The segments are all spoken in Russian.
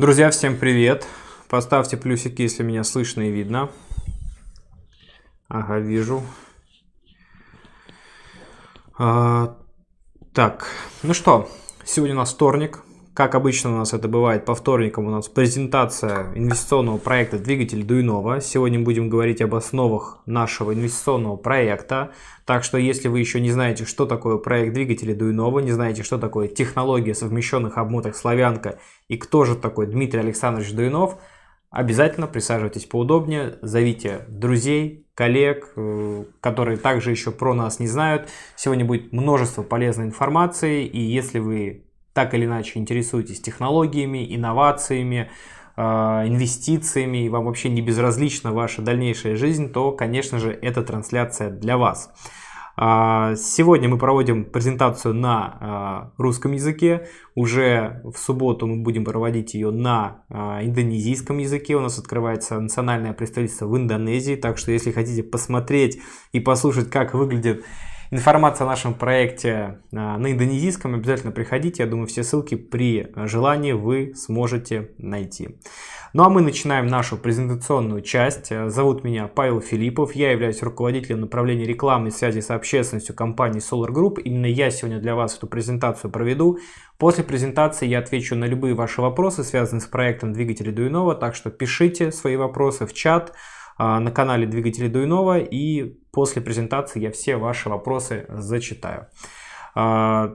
Друзья, всем привет! Поставьте плюсики, если меня слышно и видно. Ага, вижу. А, так, ну что, сегодня у нас вторник, как обычно у нас это бывает по вторникам, у нас презентация инвестиционного проекта «Двигатель Дуйнова». Сегодня будем говорить об основах нашего инвестиционного проекта. Так что, если вы еще не знаете, что такое проект двигателя Дуйнова, не знаете, что такое технология совмещенных обмоток «Славянка» и кто же такой Дмитрий Александрович Дуйнов, обязательно присаживайтесь поудобнее, зовите друзей, коллег, э, которые также еще про нас не знают. Сегодня будет множество полезной информации, и если вы так или иначе интересуетесь технологиями, инновациями, а, инвестициями, и вам вообще не безразлична ваша дальнейшая жизнь, то, конечно же, эта трансляция для вас. А, сегодня мы проводим презентацию на а, русском языке. Уже в субботу мы будем проводить ее на индонезийском языке. У нас открывается национальное представительство в Индонезии. Так что, если хотите посмотреть и послушать, как выглядит информация о нашем проекте а, на индонезийском. Обязательно приходите, я думаю, все ссылки при желании вы сможете найти. Ну а мы начинаем нашу презентационную часть. Зовут меня Павел Филиппов, я являюсь руководителем направления рекламы и связи с общественностью компании Solar Group. Именно я сегодня для вас эту презентацию проведу. После презентации я отвечу на любые ваши вопросы, связанные с проектом двигателя Дуинова, так что пишите свои вопросы в чат, а, на канале «Двигатели Дуйнова», и после презентации я все ваши вопросы зачитаю. А,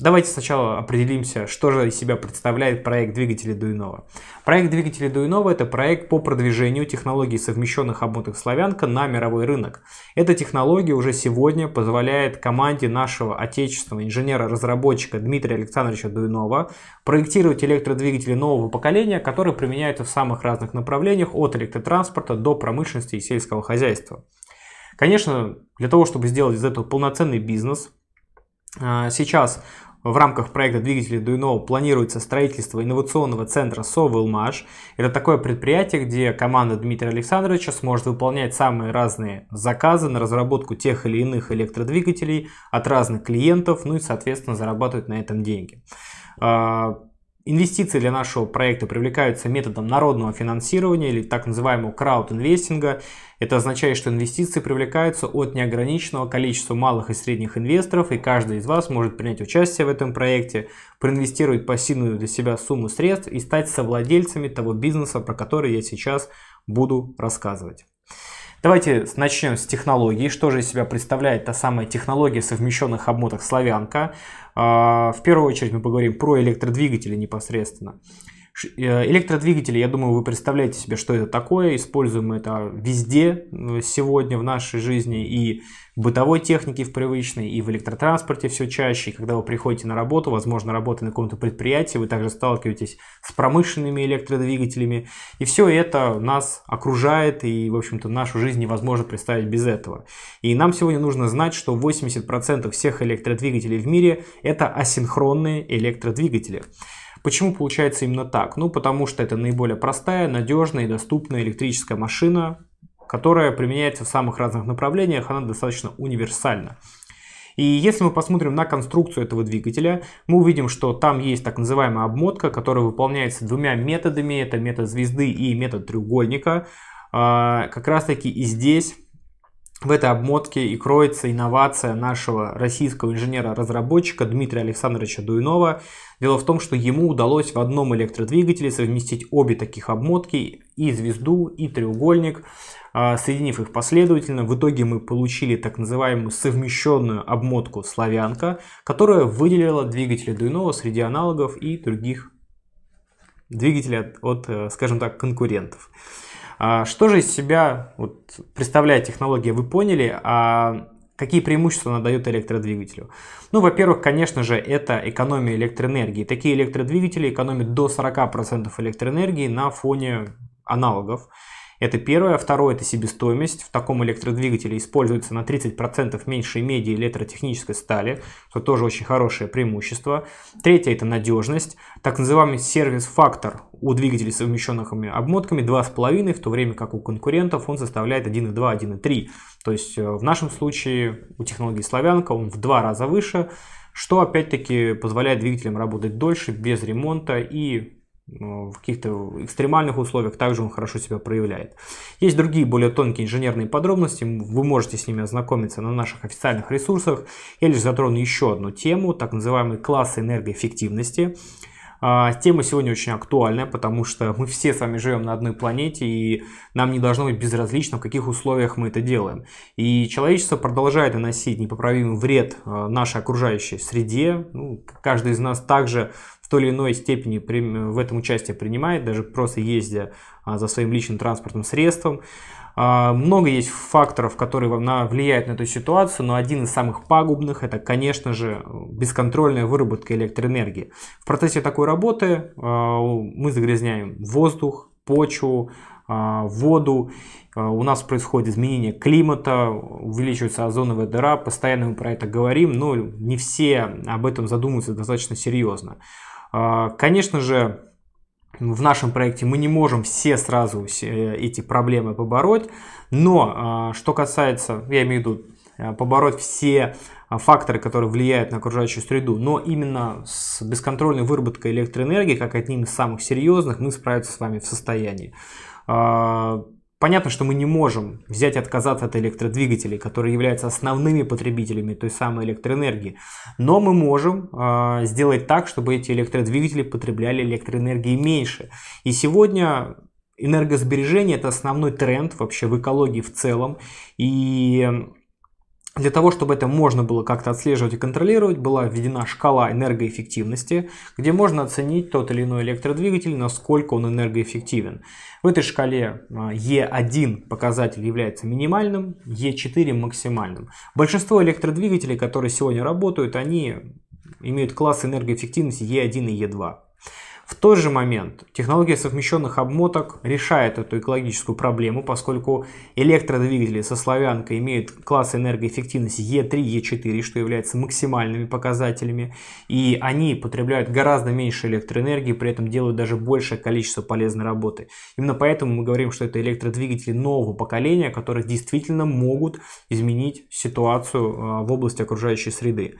Давайте сначала определимся, что же из себя представляет проект двигателей Дуинова. Проект двигателей Дуинова – это проект по продвижению технологий совмещенных обмоток «Славянка» на мировой рынок. Эта технология уже сегодня позволяет команде нашего отечественного инженера-разработчика Дмитрия Александровича Дуинова проектировать электродвигатели нового поколения, которые применяются в самых разных направлениях от электротранспорта до промышленности и сельского хозяйства. Конечно, для того, чтобы сделать из этого полноценный бизнес, а, Сейчас в рамках проекта «Двигатели Дуйно» планируется строительство инновационного центра «Совилмаш». Это такое предприятие, где команда Дмитрия Александровича сможет выполнять самые разные заказы на разработку тех или иных электродвигателей от разных клиентов, ну и, соответственно, зарабатывать на этом деньги. А, Инвестиции для нашего проекта привлекаются методом народного финансирования или так называемого краудинвестинга. Это означает, что инвестиции привлекаются от неограниченного количества малых и средних инвесторов, и каждый из вас может принять участие в этом проекте, проинвестировать пассивную для себя сумму средств и стать совладельцами того бизнеса, про который я сейчас буду рассказывать. Давайте начнем с технологии. Что же из себя представляет та самая технология совмещенных обмоток «Славянка»? А, в первую очередь мы поговорим про электродвигатели непосредственно. Э, электродвигатели, я думаю, вы представляете себе, что это такое. Используем это везде э, сегодня в нашей жизни и в бытовой технике, в привычной, и в электротранспорте все чаще. И когда вы приходите на работу, возможно, работая на каком-то предприятии, вы также сталкиваетесь с промышленными электродвигателями. И все это нас окружает, и, в общем-то, нашу жизнь невозможно представить без этого. И нам сегодня нужно знать, что 80% всех электродвигателей в мире – это асинхронные электродвигатели. Почему получается именно так? Ну, потому что это наиболее простая, надежная и доступная электрическая машина, которая применяется в самых разных направлениях, она достаточно универсальна. И если мы посмотрим на конструкцию этого двигателя, мы увидим, что там есть так называемая обмотка, которая выполняется двумя методами. Это метод звезды и метод треугольника. А, как раз таки и здесь в этой обмотке и кроется инновация нашего российского инженера-разработчика Дмитрия Александровича Дуйнова. Дело в том, что ему удалось в одном электродвигателе совместить обе таких обмотки, и звезду, и треугольник, а, соединив их последовательно. В итоге мы получили так называемую совмещенную обмотку «Славянка», которая выделила двигатели Дуйнова среди аналогов и других двигателей от, от э, скажем так, конкурентов. А, что же из себя вот, представляет технология, вы поняли, а Какие преимущества она дает электродвигателю? Ну, во-первых, конечно же, это экономия электроэнергии. Такие электродвигатели экономят до 40% электроэнергии на фоне аналогов. Это первое. Второе – это себестоимость. В таком электродвигателе используется на 30% меньше меди и электротехнической стали, что тоже очень хорошее преимущество. Третье – это надежность. Так называемый сервис-фактор у двигателей, с совмещенных обмотками, 2,5, в то время как у конкурентов он составляет 1,2, 1,3. То есть э, в нашем случае у технологии «Славянка» он в два раза выше, что опять-таки позволяет двигателям работать дольше, без ремонта и в каких-то экстремальных условиях также он хорошо себя проявляет. Есть другие более тонкие инженерные подробности, вы можете с ними ознакомиться на наших официальных ресурсах. Я лишь затрону еще одну тему, так называемый класс энергоэффективности. А, тема сегодня очень актуальная, потому что мы все с вами живем на одной планете, и нам не должно быть безразлично, в каких условиях мы это делаем. И человечество продолжает наносить непоправимый вред а, нашей окружающей среде. Ну, каждый из нас также той или иной степени в этом участие принимает, даже просто ездя а, за своим личным транспортным средством. А, много есть факторов, которые влияют на эту ситуацию, но один из самых пагубных – это, конечно же, бесконтрольная выработка электроэнергии. В процессе такой работы а, мы загрязняем воздух, почву, воду, у нас происходит изменение климата, увеличивается озоновая дыра, постоянно мы про это говорим, но не все об этом задумываются достаточно серьезно. А, конечно же, в нашем проекте мы не можем все сразу все э, эти проблемы побороть, но а, что касается, я имею в виду, э, побороть все а, факторы, которые влияют на окружающую среду, но именно с бесконтрольной выработкой электроэнергии, как одним из самых серьезных, мы справиться с вами в состоянии. Понятно, что мы не можем взять и отказаться от электродвигателей, которые являются основными потребителями той самой электроэнергии, но мы можем э, сделать так, чтобы эти электродвигатели потребляли электроэнергии меньше. И сегодня энергосбережение – это основной тренд вообще в экологии в целом, и для того, чтобы это можно было как-то отслеживать и контролировать, была введена шкала энергоэффективности, где можно оценить тот или иной электродвигатель, насколько он энергоэффективен. В этой шкале а, Е1 показатель является минимальным, Е4 максимальным. Большинство электродвигателей, которые сегодня работают, они имеют класс энергоэффективности Е1 и Е2. В тот же момент технология совмещенных обмоток решает эту экологическую проблему, поскольку электродвигатели со славянкой имеют класс энергоэффективности Е3, Е4, что является максимальными показателями, и они потребляют гораздо меньше электроэнергии, при этом делают даже большее количество полезной работы. Именно поэтому мы говорим, что это электродвигатели нового поколения, которые действительно могут изменить ситуацию а, в области окружающей среды.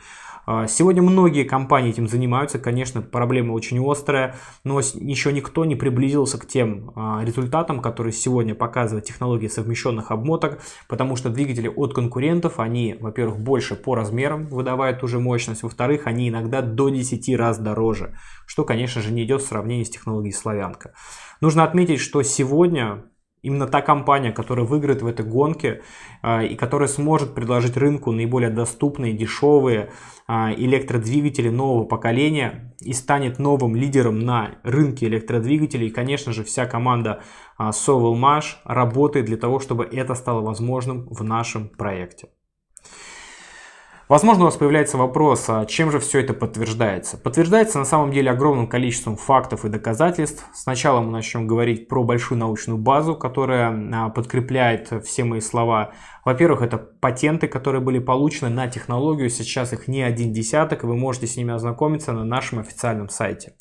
А, сегодня многие компании этим занимаются, конечно, проблема очень острая, но еще никто не приблизился к тем а, результатам, которые сегодня показывают технологии совмещенных обмоток, потому что двигатели от конкурентов, они, во-первых, больше по размерам выдавают уже мощность, во-вторых, они иногда до 10 раз дороже, что, конечно же, не идет в сравнении с технологией славянка. Нужно отметить, что сегодня Именно та компания, которая выиграет в этой гонке э, и которая сможет предложить рынку наиболее доступные, дешевые э, электродвигатели нового поколения и станет новым лидером на рынке электродвигателей. И, конечно же, вся команда э, Sowelmash работает для того, чтобы это стало возможным в нашем проекте. Возможно, у вас появляется вопрос, а чем же все это подтверждается? Подтверждается на самом деле огромным количеством фактов и доказательств. Сначала мы начнем говорить про большую научную базу, которая а, подкрепляет все мои слова. Во-первых, это патенты, которые были получены на технологию, сейчас их не один десяток, и вы можете с ними ознакомиться на нашем официальном сайте.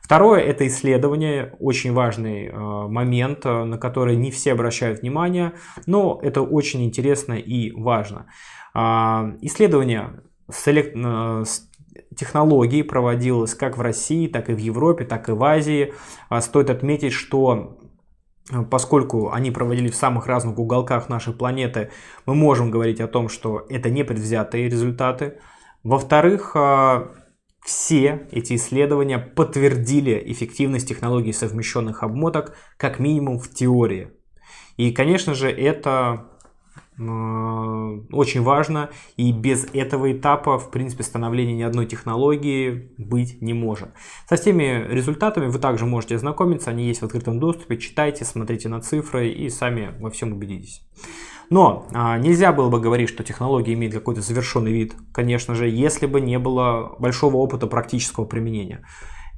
Второе – это исследование, очень важный а, момент, а, на который не все обращают внимание, но это очень интересно и важно. А, исследование э, с, элект... проводилось как в России, так и в Европе, так и в Азии. А, стоит отметить, что э, поскольку они проводили в самых разных уголках нашей планеты, мы можем говорить о том, что это не предвзятые результаты. Во-вторых, а, все эти исследования подтвердили эффективность технологий совмещенных обмоток как минимум в теории. И, конечно же, это очень важно, и без этого этапа, в принципе, становления ни одной технологии быть не может. Со всеми результатами вы также можете ознакомиться, они есть в открытом доступе, читайте, смотрите на цифры и сами во всем убедитесь. Но а, нельзя было бы говорить, что технология имеет какой-то завершенный вид, конечно же, если бы не было большого опыта практического применения.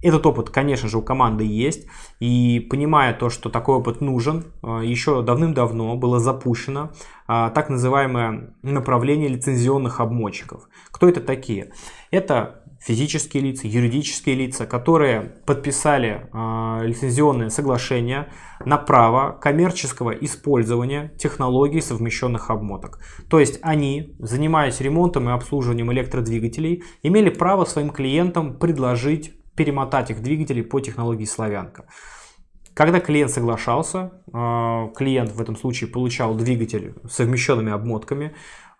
Этот опыт, конечно же, у команды есть. И понимая то, что такой опыт нужен, э, еще давным-давно было запущено э, так называемое направление лицензионных обмотчиков. Кто это такие? Это физические лица, юридические лица, которые подписали э, лицензионные соглашения на право коммерческого использования технологий совмещенных обмоток. То есть они, занимаясь ремонтом и обслуживанием электродвигателей, имели право своим клиентам предложить перемотать их двигатели по технологии славянка. Когда клиент соглашался, э, клиент в этом случае получал двигатель с совмещенными обмотками,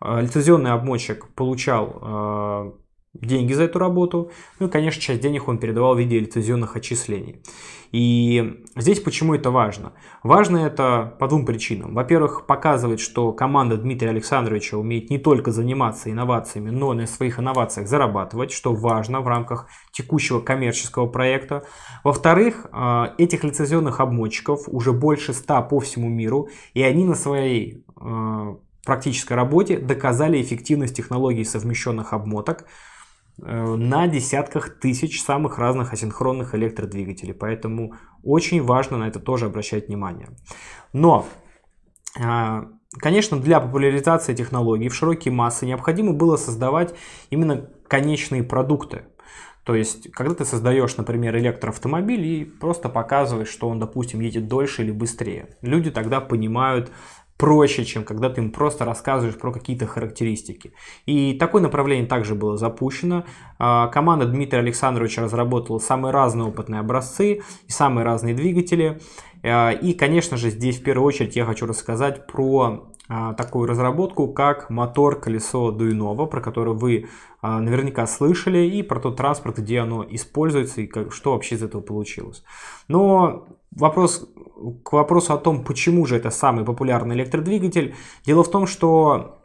э, лицензионный обмотчик получал э, деньги за эту работу. Ну и, конечно, часть денег он передавал в виде лицензионных отчислений. И здесь почему это важно? Важно это по двум причинам. Во-первых, показывает, что команда Дмитрия Александровича умеет не только заниматься инновациями, но и на своих инновациях зарабатывать, что важно в рамках текущего коммерческого проекта. Во-вторых, а, этих лицензионных обмотчиков уже больше ста по всему миру, и они на своей а, практической работе доказали эффективность технологий совмещенных обмоток, Э, на десятках тысяч самых разных асинхронных электродвигателей. Поэтому очень важно на это тоже обращать внимание. Но э, Конечно, для популяризации технологий в широкие массы необходимо было создавать именно конечные продукты. То есть, когда ты создаешь, например, электроавтомобиль и просто показываешь, что он, допустим, едет дольше или быстрее, люди тогда понимают, проще, чем когда ты им просто рассказываешь про какие-то характеристики. И такое направление также было запущено. А, команда Дмитрия Александровича разработала самые разные опытные образцы и самые разные двигатели. А, и, конечно же, здесь в первую очередь я хочу рассказать про а, такую разработку, как мотор-колесо Дуйнова, про которое вы наверняка слышали, и про тот транспорт, где оно используется, и как, что вообще из этого получилось. Но вопрос к вопросу о том, почему же это самый популярный электродвигатель. Дело в том, что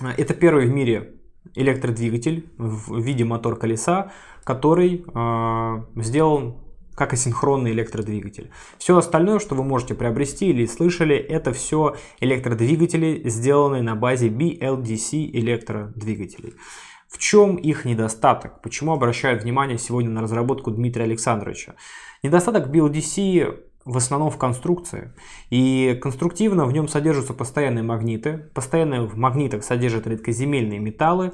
э, это первый в мире электродвигатель в виде мотор колеса, который э, сделан как асинхронный электродвигатель. Все остальное, что вы можете приобрести или слышали, это все электродвигатели, сделанные на базе BLDC электродвигателей. В чем их недостаток? Почему обращают внимание сегодня на разработку Дмитрия Александровича? Недостаток BLDC в основном в конструкции. И конструктивно в нем содержатся постоянные магниты. Постоянно в магнитах содержат редкоземельные металлы.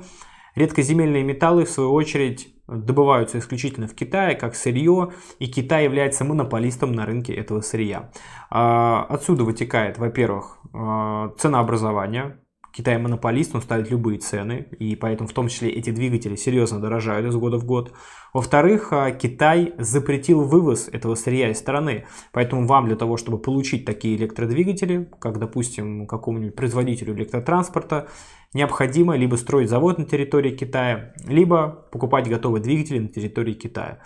Редкоземельные металлы, в свою очередь, добываются исключительно в Китае как сырье, и Китай является монополистом на рынке этого сырья. А отсюда вытекает, во-первых, а, ценообразование Китай монополист, он ставит любые цены, и поэтому в том числе эти двигатели серьезно дорожают из года в год. Во-вторых, а, Китай запретил вывоз этого сырья из страны, поэтому вам для того, чтобы получить такие электродвигатели, как, допустим, какому-нибудь производителю электротранспорта, необходимо либо строить завод на территории Китая, либо покупать готовые двигатели на территории Китая.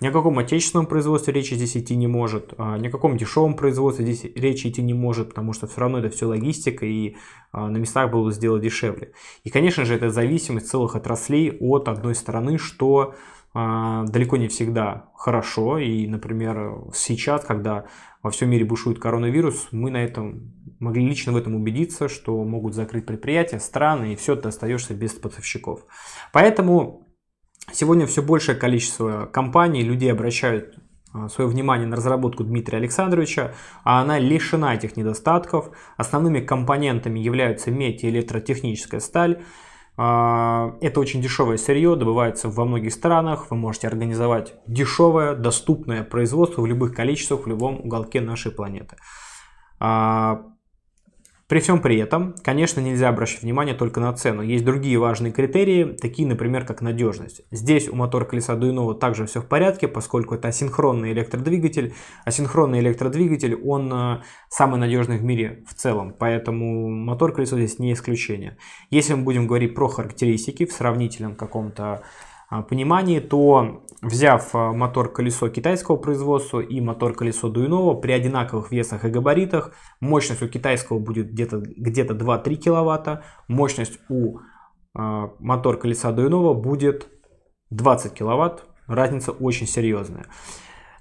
Ни о каком отечественном производстве речи здесь идти не может, а, ни о каком дешевом производстве здесь речи идти не может, потому что все равно это все логистика и а, на местах было сделать дешевле. И, конечно же, это зависимость целых отраслей от одной стороны, что а, далеко не всегда хорошо. И, например, сейчас, когда во всем мире бушует коронавирус, мы на этом могли лично в этом убедиться, что могут закрыть предприятия, страны, и все, ты остаешься без поставщиков. Поэтому Сегодня все большее количество компаний, людей обращают а, свое внимание на разработку Дмитрия Александровича, а она лишена этих недостатков. Основными компонентами являются медь и электротехническая сталь. А, это очень дешевое сырье, добывается во многих странах. Вы можете организовать дешевое, доступное производство в любых количествах, в любом уголке нашей планеты. А, при всем при этом, конечно, нельзя обращать внимание только на цену. Есть другие важные критерии, такие, например, как надежность. Здесь у мотора колеса Дуйного также все в порядке, поскольку это асинхронный электродвигатель. Асинхронный электродвигатель, он э, самый надежный в мире в целом, поэтому мотор колесо здесь не исключение. Если мы будем говорить про характеристики в сравнительном каком-то а, понимании, то взяв а, мотор-колесо китайского производства и мотор-колесо дуйного, при одинаковых весах и габаритах, мощность у китайского будет где-то где, где 2-3 киловатта, мощность у э, а, мотор-колеса дуйного будет 20 киловатт, разница очень серьезная.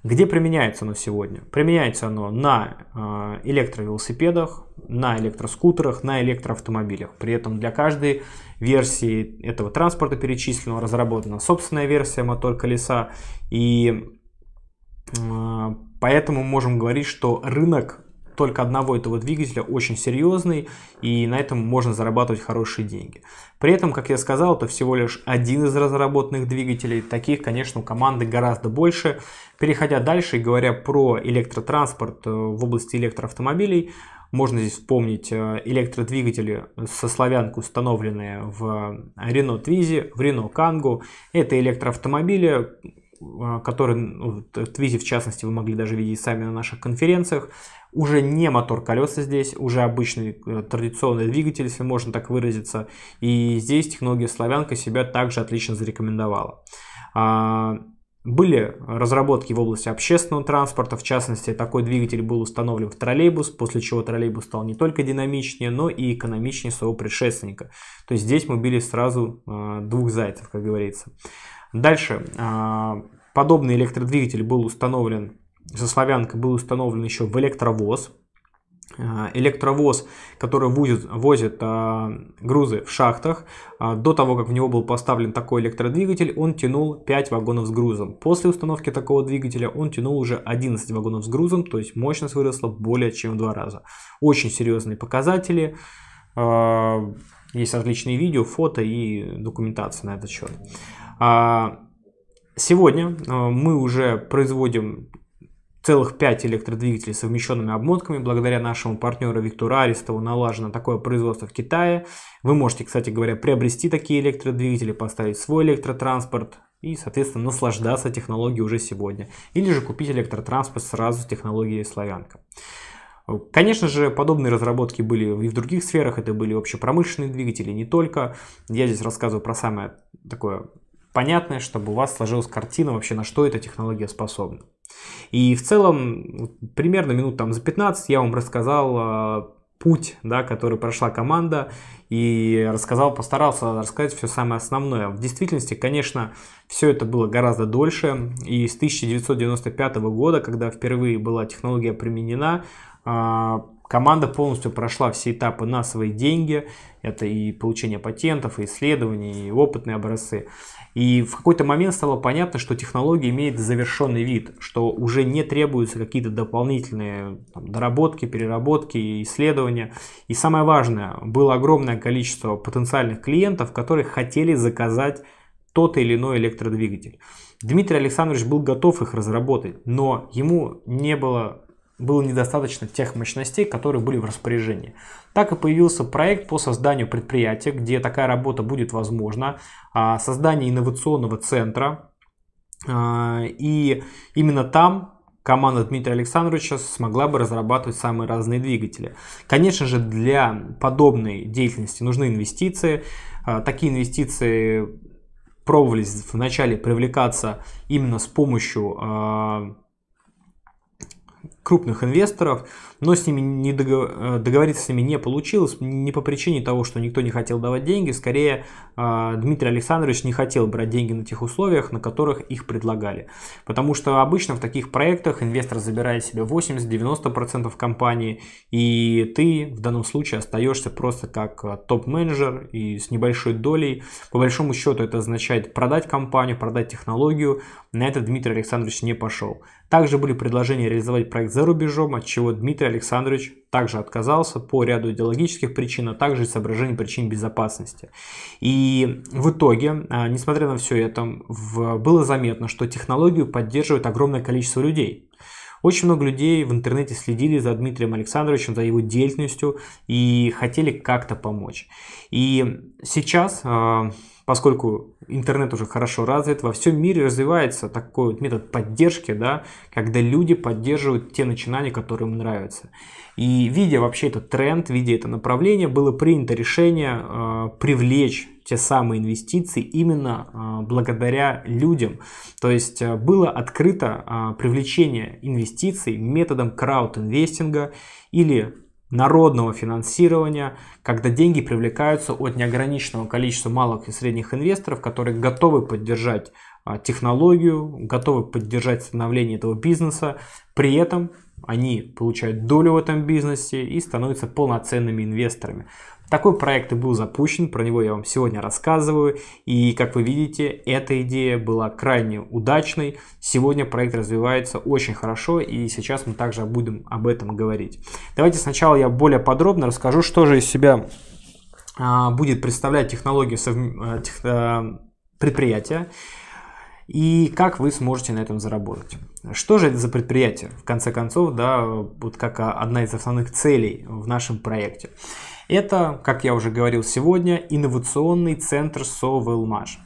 Где применяется оно сегодня? Применяется оно на а, электровелосипедах, на электроскутерах, на электроавтомобилях. При этом для каждой версии этого транспорта перечисленного разработана собственная версия мотор колеса. И а, поэтому можем говорить, что рынок только одного этого двигателя очень серьезный, и на этом можно зарабатывать хорошие деньги. При этом, как я сказал, это всего лишь один из разработанных двигателей, таких, конечно, у команды гораздо больше. Переходя дальше и говоря про электротранспорт э, в области электроавтомобилей, можно здесь вспомнить э, электродвигатели со славянку, установленные в Renault Twizy, в Renault Kangoo. Это электроавтомобили, а, который ну, в Твизе, в частности, вы могли даже видеть сами на наших конференциях, уже не мотор колеса здесь, уже обычный э, традиционный двигатель, если можно так выразиться. И здесь технология славянка себя также отлично зарекомендовала. А, были разработки в области общественного транспорта, в частности, такой двигатель был установлен в троллейбус, после чего троллейбус стал не только динамичнее, но и экономичнее своего предшественника. То есть здесь мы били сразу а, двух зайцев, как говорится. Дальше. А, подобный электродвигатель был установлен, со славянкой был установлен еще в электровоз. А, электровоз, который возит, возит а, грузы в шахтах, до того, как в него был поставлен такой электродвигатель, он тянул 5 вагонов с грузом. После установки такого двигателя он тянул уже 11 вагонов с грузом, то есть мощность выросла более чем в два раза. Очень серьезные показатели. есть различные видео, фото и документация на этот счет. А, сегодня э, мы уже производим целых 5 электродвигателей с совмещенными обмотками. Благодаря нашему партнеру Виктору Аристову налажено такое производство в Китае. Вы можете, кстати говоря, приобрести такие электродвигатели, поставить свой электротранспорт и, соответственно, наслаждаться технологией уже сегодня. Или же купить электротранспорт сразу с технологией «Славянка». Конечно же, подобные разработки были и в других сферах, это были общепромышленные двигатели, не только. Я здесь рассказываю про самое такое понятное, чтобы у вас сложилась картина вообще, на что эта технология способна. И в целом, примерно минут там за 15 я вам рассказал а, путь, да, который прошла команда, и рассказал, постарался рассказать все самое основное. В действительности, конечно, все это было гораздо дольше, и с 1995 года, когда впервые была технология применена, а, команда полностью прошла все этапы на свои деньги, это и получение патентов, и исследований, и опытные образцы. И в какой-то момент стало понятно, что технология имеет завершенный вид, что уже не требуются какие-то дополнительные там, доработки, переработки, исследования. И самое важное, было огромное количество потенциальных клиентов, которые хотели заказать тот или иной электродвигатель. Дмитрий Александрович был готов их разработать, но ему не было было недостаточно тех мощностей, которые были в распоряжении. Так и появился проект по созданию предприятия, где такая работа будет возможна, а, создание инновационного центра. А, и именно там команда Дмитрия Александровича смогла бы разрабатывать самые разные двигатели. Конечно же, для подобной деятельности нужны инвестиции. А, такие инвестиции пробовались вначале привлекаться именно с помощью крупных инвесторов, но с ними не договор... Э, договориться с ними не получилось, не по причине того, что никто не хотел давать деньги, скорее а, Дмитрий Александрович не хотел брать деньги на тех условиях, на которых их предлагали. Потому что обычно в таких проектах инвестор забирает себе 80-90% компании, и ты в данном случае остаешься просто как э, топ-менеджер и с небольшой долей. По большому счету это означает продать компанию, продать технологию. На это Дмитрий Александрович не пошел. Также были предложения реализовать проект за рубежом, от чего Дмитрий Александрович также отказался по ряду идеологических причин, а также соображений причин безопасности. И в итоге, а, несмотря на все это, было заметно, что технологию поддерживает огромное количество людей. Очень много людей в интернете следили за Дмитрием Александровичем, за его деятельностью и хотели как-то помочь. И сейчас а, поскольку интернет уже хорошо развит, во всем мире развивается такой вот метод поддержки, да, когда люди поддерживают те начинания, которые им нравятся. И видя вообще этот тренд, видя это направление, было принято решение э, привлечь те самые инвестиции именно э, благодаря людям. То есть э, было открыто э, привлечение инвестиций методом крауд-инвестинга или народного финансирования, когда деньги привлекаются от неограниченного количества малых и средних инвесторов, которые готовы поддержать а, технологию, готовы поддержать становление этого бизнеса, при этом они получают долю в этом бизнесе и становятся полноценными инвесторами. Такой проект и был запущен, про него я вам сегодня рассказываю. И, как вы видите, эта идея была крайне удачной. Сегодня проект развивается очень хорошо, и сейчас мы также будем об этом говорить. Давайте сначала я более подробно расскажу, что же из себя а, будет представлять технология, совм... А, а, предприятия и как вы сможете на этом заработать. Что же это за предприятие? В конце концов, да, вот как одна из основных целей в нашем проекте. Это, как я уже говорил сегодня, инновационный центр Совелмаш.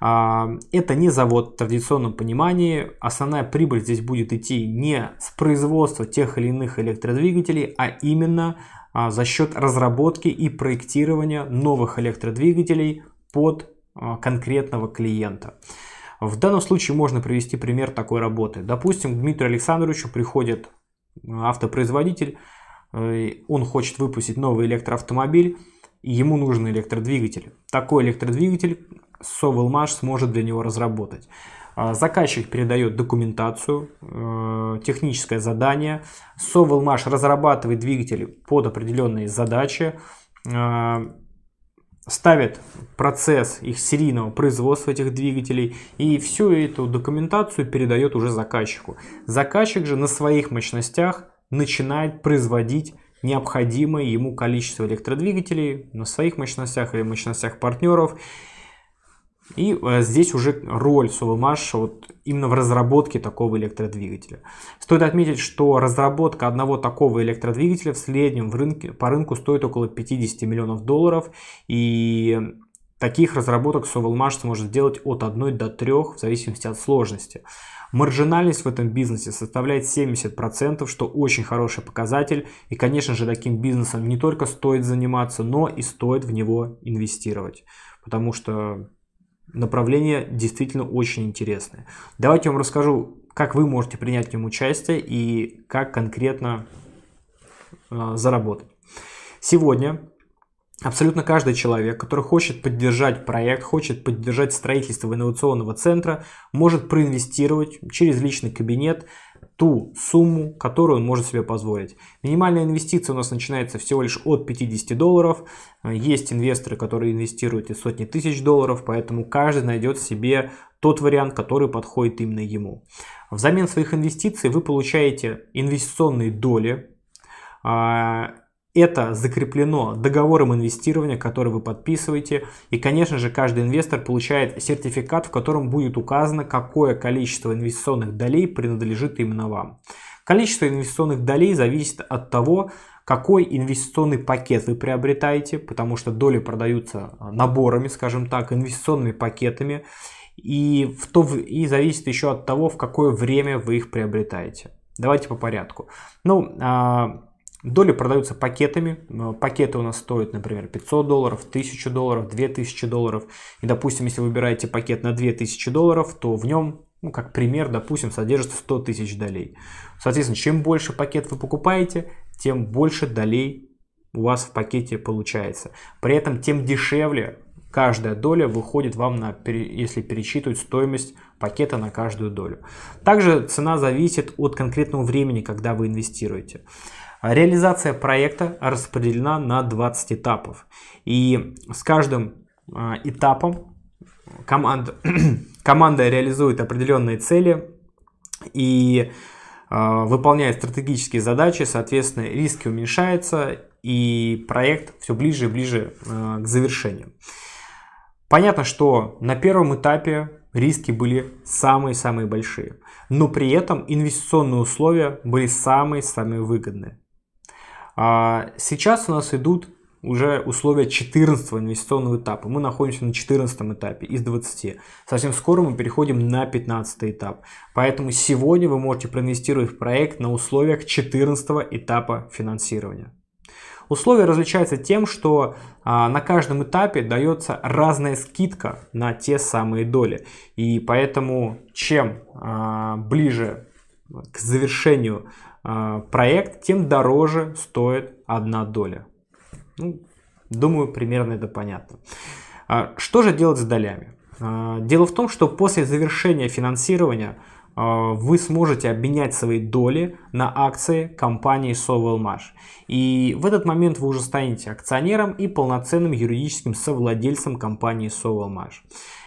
А, это не завод в традиционном понимании. Основная прибыль здесь будет идти не с производства тех или иных электродвигателей, а именно а, за счет разработки и проектирования новых электродвигателей под а, конкретного клиента. В данном случае можно привести пример такой работы. Допустим, к Дмитрию Александровичу приходит автопроизводитель Э, он хочет выпустить новый электроавтомобиль, и ему нужен электродвигатель. Такой электродвигатель Sowelmash сможет для него разработать. А, заказчик передает документацию, э, техническое задание. Sowelmash разрабатывает двигатели под определенные задачи, э, ставит процесс их серийного производства этих двигателей и всю эту документацию передает уже заказчику. Заказчик же на своих мощностях начинает производить необходимое ему количество электродвигателей на своих мощностях или мощностях партнеров. И э, здесь уже роль Сулумаш вот именно в разработке такого электродвигателя. Стоит отметить, что разработка одного такого электродвигателя в среднем в рынке, по рынку стоит около 50 миллионов долларов. И таких разработок Сувалмаш сможет сделать от 1 до 3 в зависимости от сложности. Маржинальность в этом бизнесе составляет 70%, что очень хороший показатель. И, конечно же, таким бизнесом не только стоит заниматься, но и стоит в него инвестировать. Потому что направление действительно очень интересное. Давайте я вам расскажу, как вы можете принять в нем участие и как конкретно э, заработать. Сегодня Абсолютно каждый человек, который хочет поддержать проект, хочет поддержать строительство инновационного центра, может проинвестировать через личный кабинет ту сумму, которую он может себе позволить. Минимальная инвестиция у нас начинается всего лишь от 50 долларов. Есть инвесторы, которые инвестируют и сотни тысяч долларов, поэтому каждый найдет себе тот вариант, который подходит именно ему. Взамен своих инвестиций вы получаете инвестиционные доли а, это закреплено договором инвестирования, который вы подписываете. И, конечно же, каждый инвестор получает сертификат, в котором будет указано, какое количество инвестиционных долей принадлежит именно вам. Количество инвестиционных долей зависит от того, какой инвестиционный пакет вы приобретаете, потому что доли продаются наборами, скажем так, инвестиционными пакетами. И, в то, и зависит еще от того, в какое время вы их приобретаете. Давайте по порядку. Ну, а, Доли продаются пакетами. Э, пакеты у нас стоят, например, 500 долларов, 1000 долларов, 2000 долларов. И, допустим, если вы выбираете пакет на 2000 долларов, то в нем, ну, как пример, допустим, содержится 100 тысяч долей. Соответственно, чем больше пакет вы покупаете, тем больше долей у вас в пакете получается. При этом тем дешевле каждая доля выходит вам, на, если пересчитывать стоимость пакета на каждую долю. Также цена зависит от конкретного времени, когда вы инвестируете. Реализация проекта распределена на 20 этапов. И с каждым а, этапом команда, команда реализует определенные цели и а, выполняет стратегические задачи, соответственно, риски уменьшаются, и проект все ближе и ближе а, к завершению. Понятно, что на первом этапе риски были самые-самые большие, но при этом инвестиционные условия были самые-самые выгодные. А сейчас у нас идут уже условия 14 инвестиционного этапа. Мы находимся на 14 этапе из 20. Совсем скоро мы переходим на 15 этап. Поэтому сегодня вы можете проинвестировать в проект на условиях 14 этапа финансирования. Условия различаются тем, что а, на каждом этапе дается разная скидка на те самые доли. И поэтому чем а, ближе к завершению а, проект, тем дороже стоит одна доля. Ну, думаю, примерно это понятно. А, что же делать с долями? А, дело в том, что после завершения финансирования вы сможете обменять свои доли на акции компании Sowelmash. И в этот момент вы уже станете акционером и полноценным юридическим совладельцем компании Sowelmash.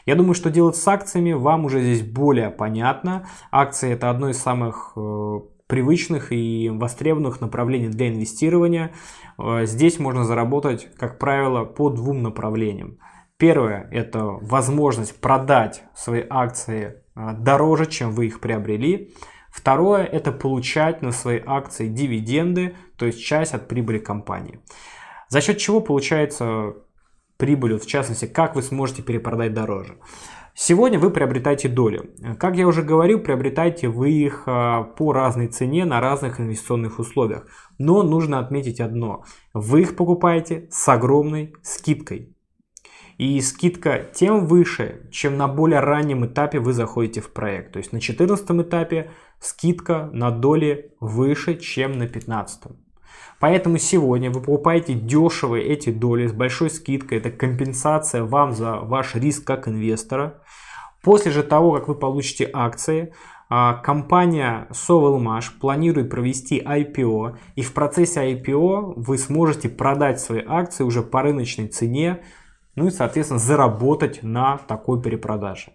Я думаю, что делать с акциями вам уже здесь более понятно. Акции это одно из самых э, привычных и востребованных направлений для инвестирования. Э, здесь можно заработать, как правило, по двум направлениям. Первое – это возможность продать свои акции э, дороже, чем вы их приобрели. Второе – это получать на свои акции дивиденды, то есть часть от прибыли компании. За счет чего получается прибыль, в частности, как вы сможете перепродать дороже. Сегодня вы приобретаете доли. Как я уже говорил, приобретаете вы их а, по разной цене на разных инвестиционных условиях. Но нужно отметить одно. Вы их покупаете с огромной скидкой. И скидка тем выше, чем на более раннем этапе вы заходите в проект. То есть на 14 этапе скидка на доли выше, чем на 15. -м. Поэтому сегодня вы покупаете дешевые эти доли с большой скидкой. Это компенсация вам за ваш риск как инвестора. После же того, как вы получите акции, а, компания Sovelmash планирует провести IPO, и в процессе IPO вы сможете продать свои акции уже по рыночной цене, ну и, соответственно, заработать на такой перепродаже.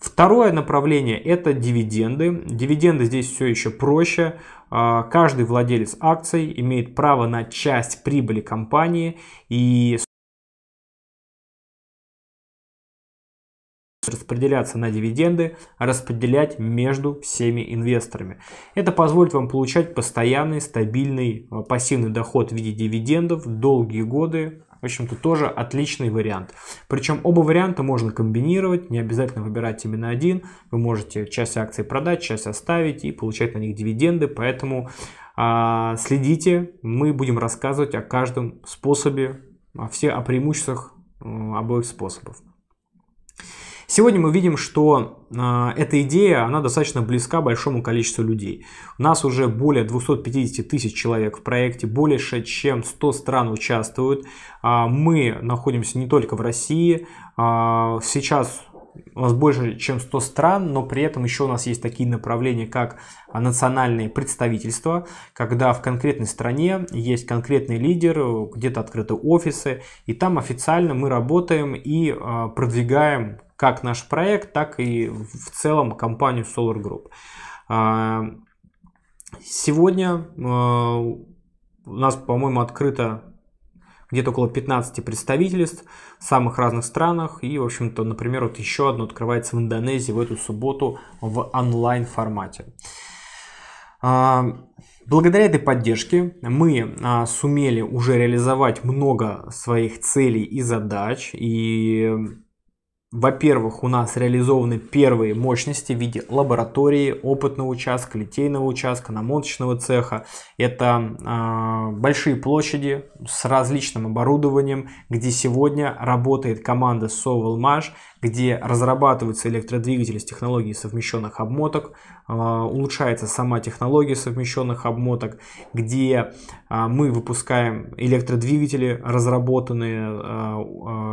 Второе направление – это дивиденды. Дивиденды здесь все еще проще. А, каждый владелец акций имеет право на часть прибыли компании и распределяться на дивиденды, распределять между всеми инвесторами. Это позволит вам получать постоянный, стабильный, а, пассивный доход в виде дивидендов долгие годы общем-то, тоже отличный вариант. Причем оба варианта можно комбинировать, не обязательно выбирать именно один. Вы можете часть акций продать, часть оставить и получать на них дивиденды, поэтому а, следите, мы будем рассказывать о каждом способе, о, все, о преимуществах э, обоих способов. Сегодня мы видим, что а, эта идея, она достаточно близка большому количеству людей. У нас уже более 250 тысяч человек в проекте, больше чем 100 стран участвуют. А, мы находимся не только в России, а, сейчас у нас больше, чем 100 стран, но при этом еще у нас есть такие направления, как национальные представительства, когда в конкретной стране есть конкретный лидер, где-то открыты офисы, и там официально мы работаем и продвигаем как наш проект, так и в целом компанию Solar Group. А, сегодня а, у нас, по-моему, открыто где-то около 15 представительств в самых разных странах. И, в общем-то, например, вот еще одно открывается в Индонезии в эту субботу в онлайн формате. А, благодаря этой поддержке мы сумели уже реализовать много своих целей и задач. И во-первых, у нас реализованы первые мощности в виде лаборатории, опытного участка, литейного участка, намоточного цеха. Это э, большие площади с различным оборудованием, где сегодня работает команда Sovelmash, где разрабатываются электродвигатели с технологией совмещенных обмоток, а, улучшается сама технология совмещенных обмоток, где а, мы выпускаем электродвигатели, разработанные а,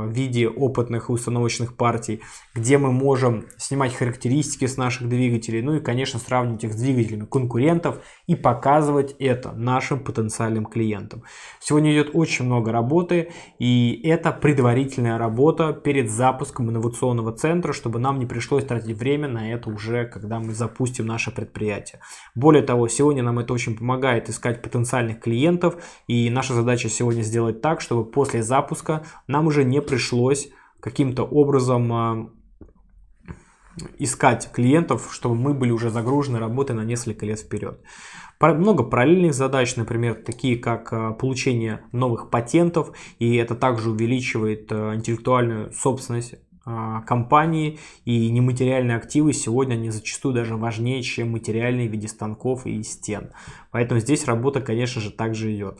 в виде опытных и установочных партий, где мы можем снимать характеристики с наших двигателей, ну и, конечно, сравнивать их с двигателями конкурентов и показывать это нашим потенциальным клиентам. Сегодня идет очень много работы, и это предварительная работа перед запуском инновационного центра, чтобы нам не пришлось тратить время на это уже, когда мы запустим полностью наше предприятие. Более того, сегодня нам это очень помогает искать потенциальных клиентов, и наша задача сегодня сделать так, чтобы после запуска нам уже не пришлось каким-то образом а, искать клиентов, чтобы мы были уже загружены работой на несколько лет вперед. Много параллельных задач, например, такие как а, получение новых патентов, и это также увеличивает а, интеллектуальную собственность а, компании и нематериальные активы сегодня они зачастую даже важнее, чем материальные в виде станков и стен. Поэтому здесь работа, конечно же, также идет.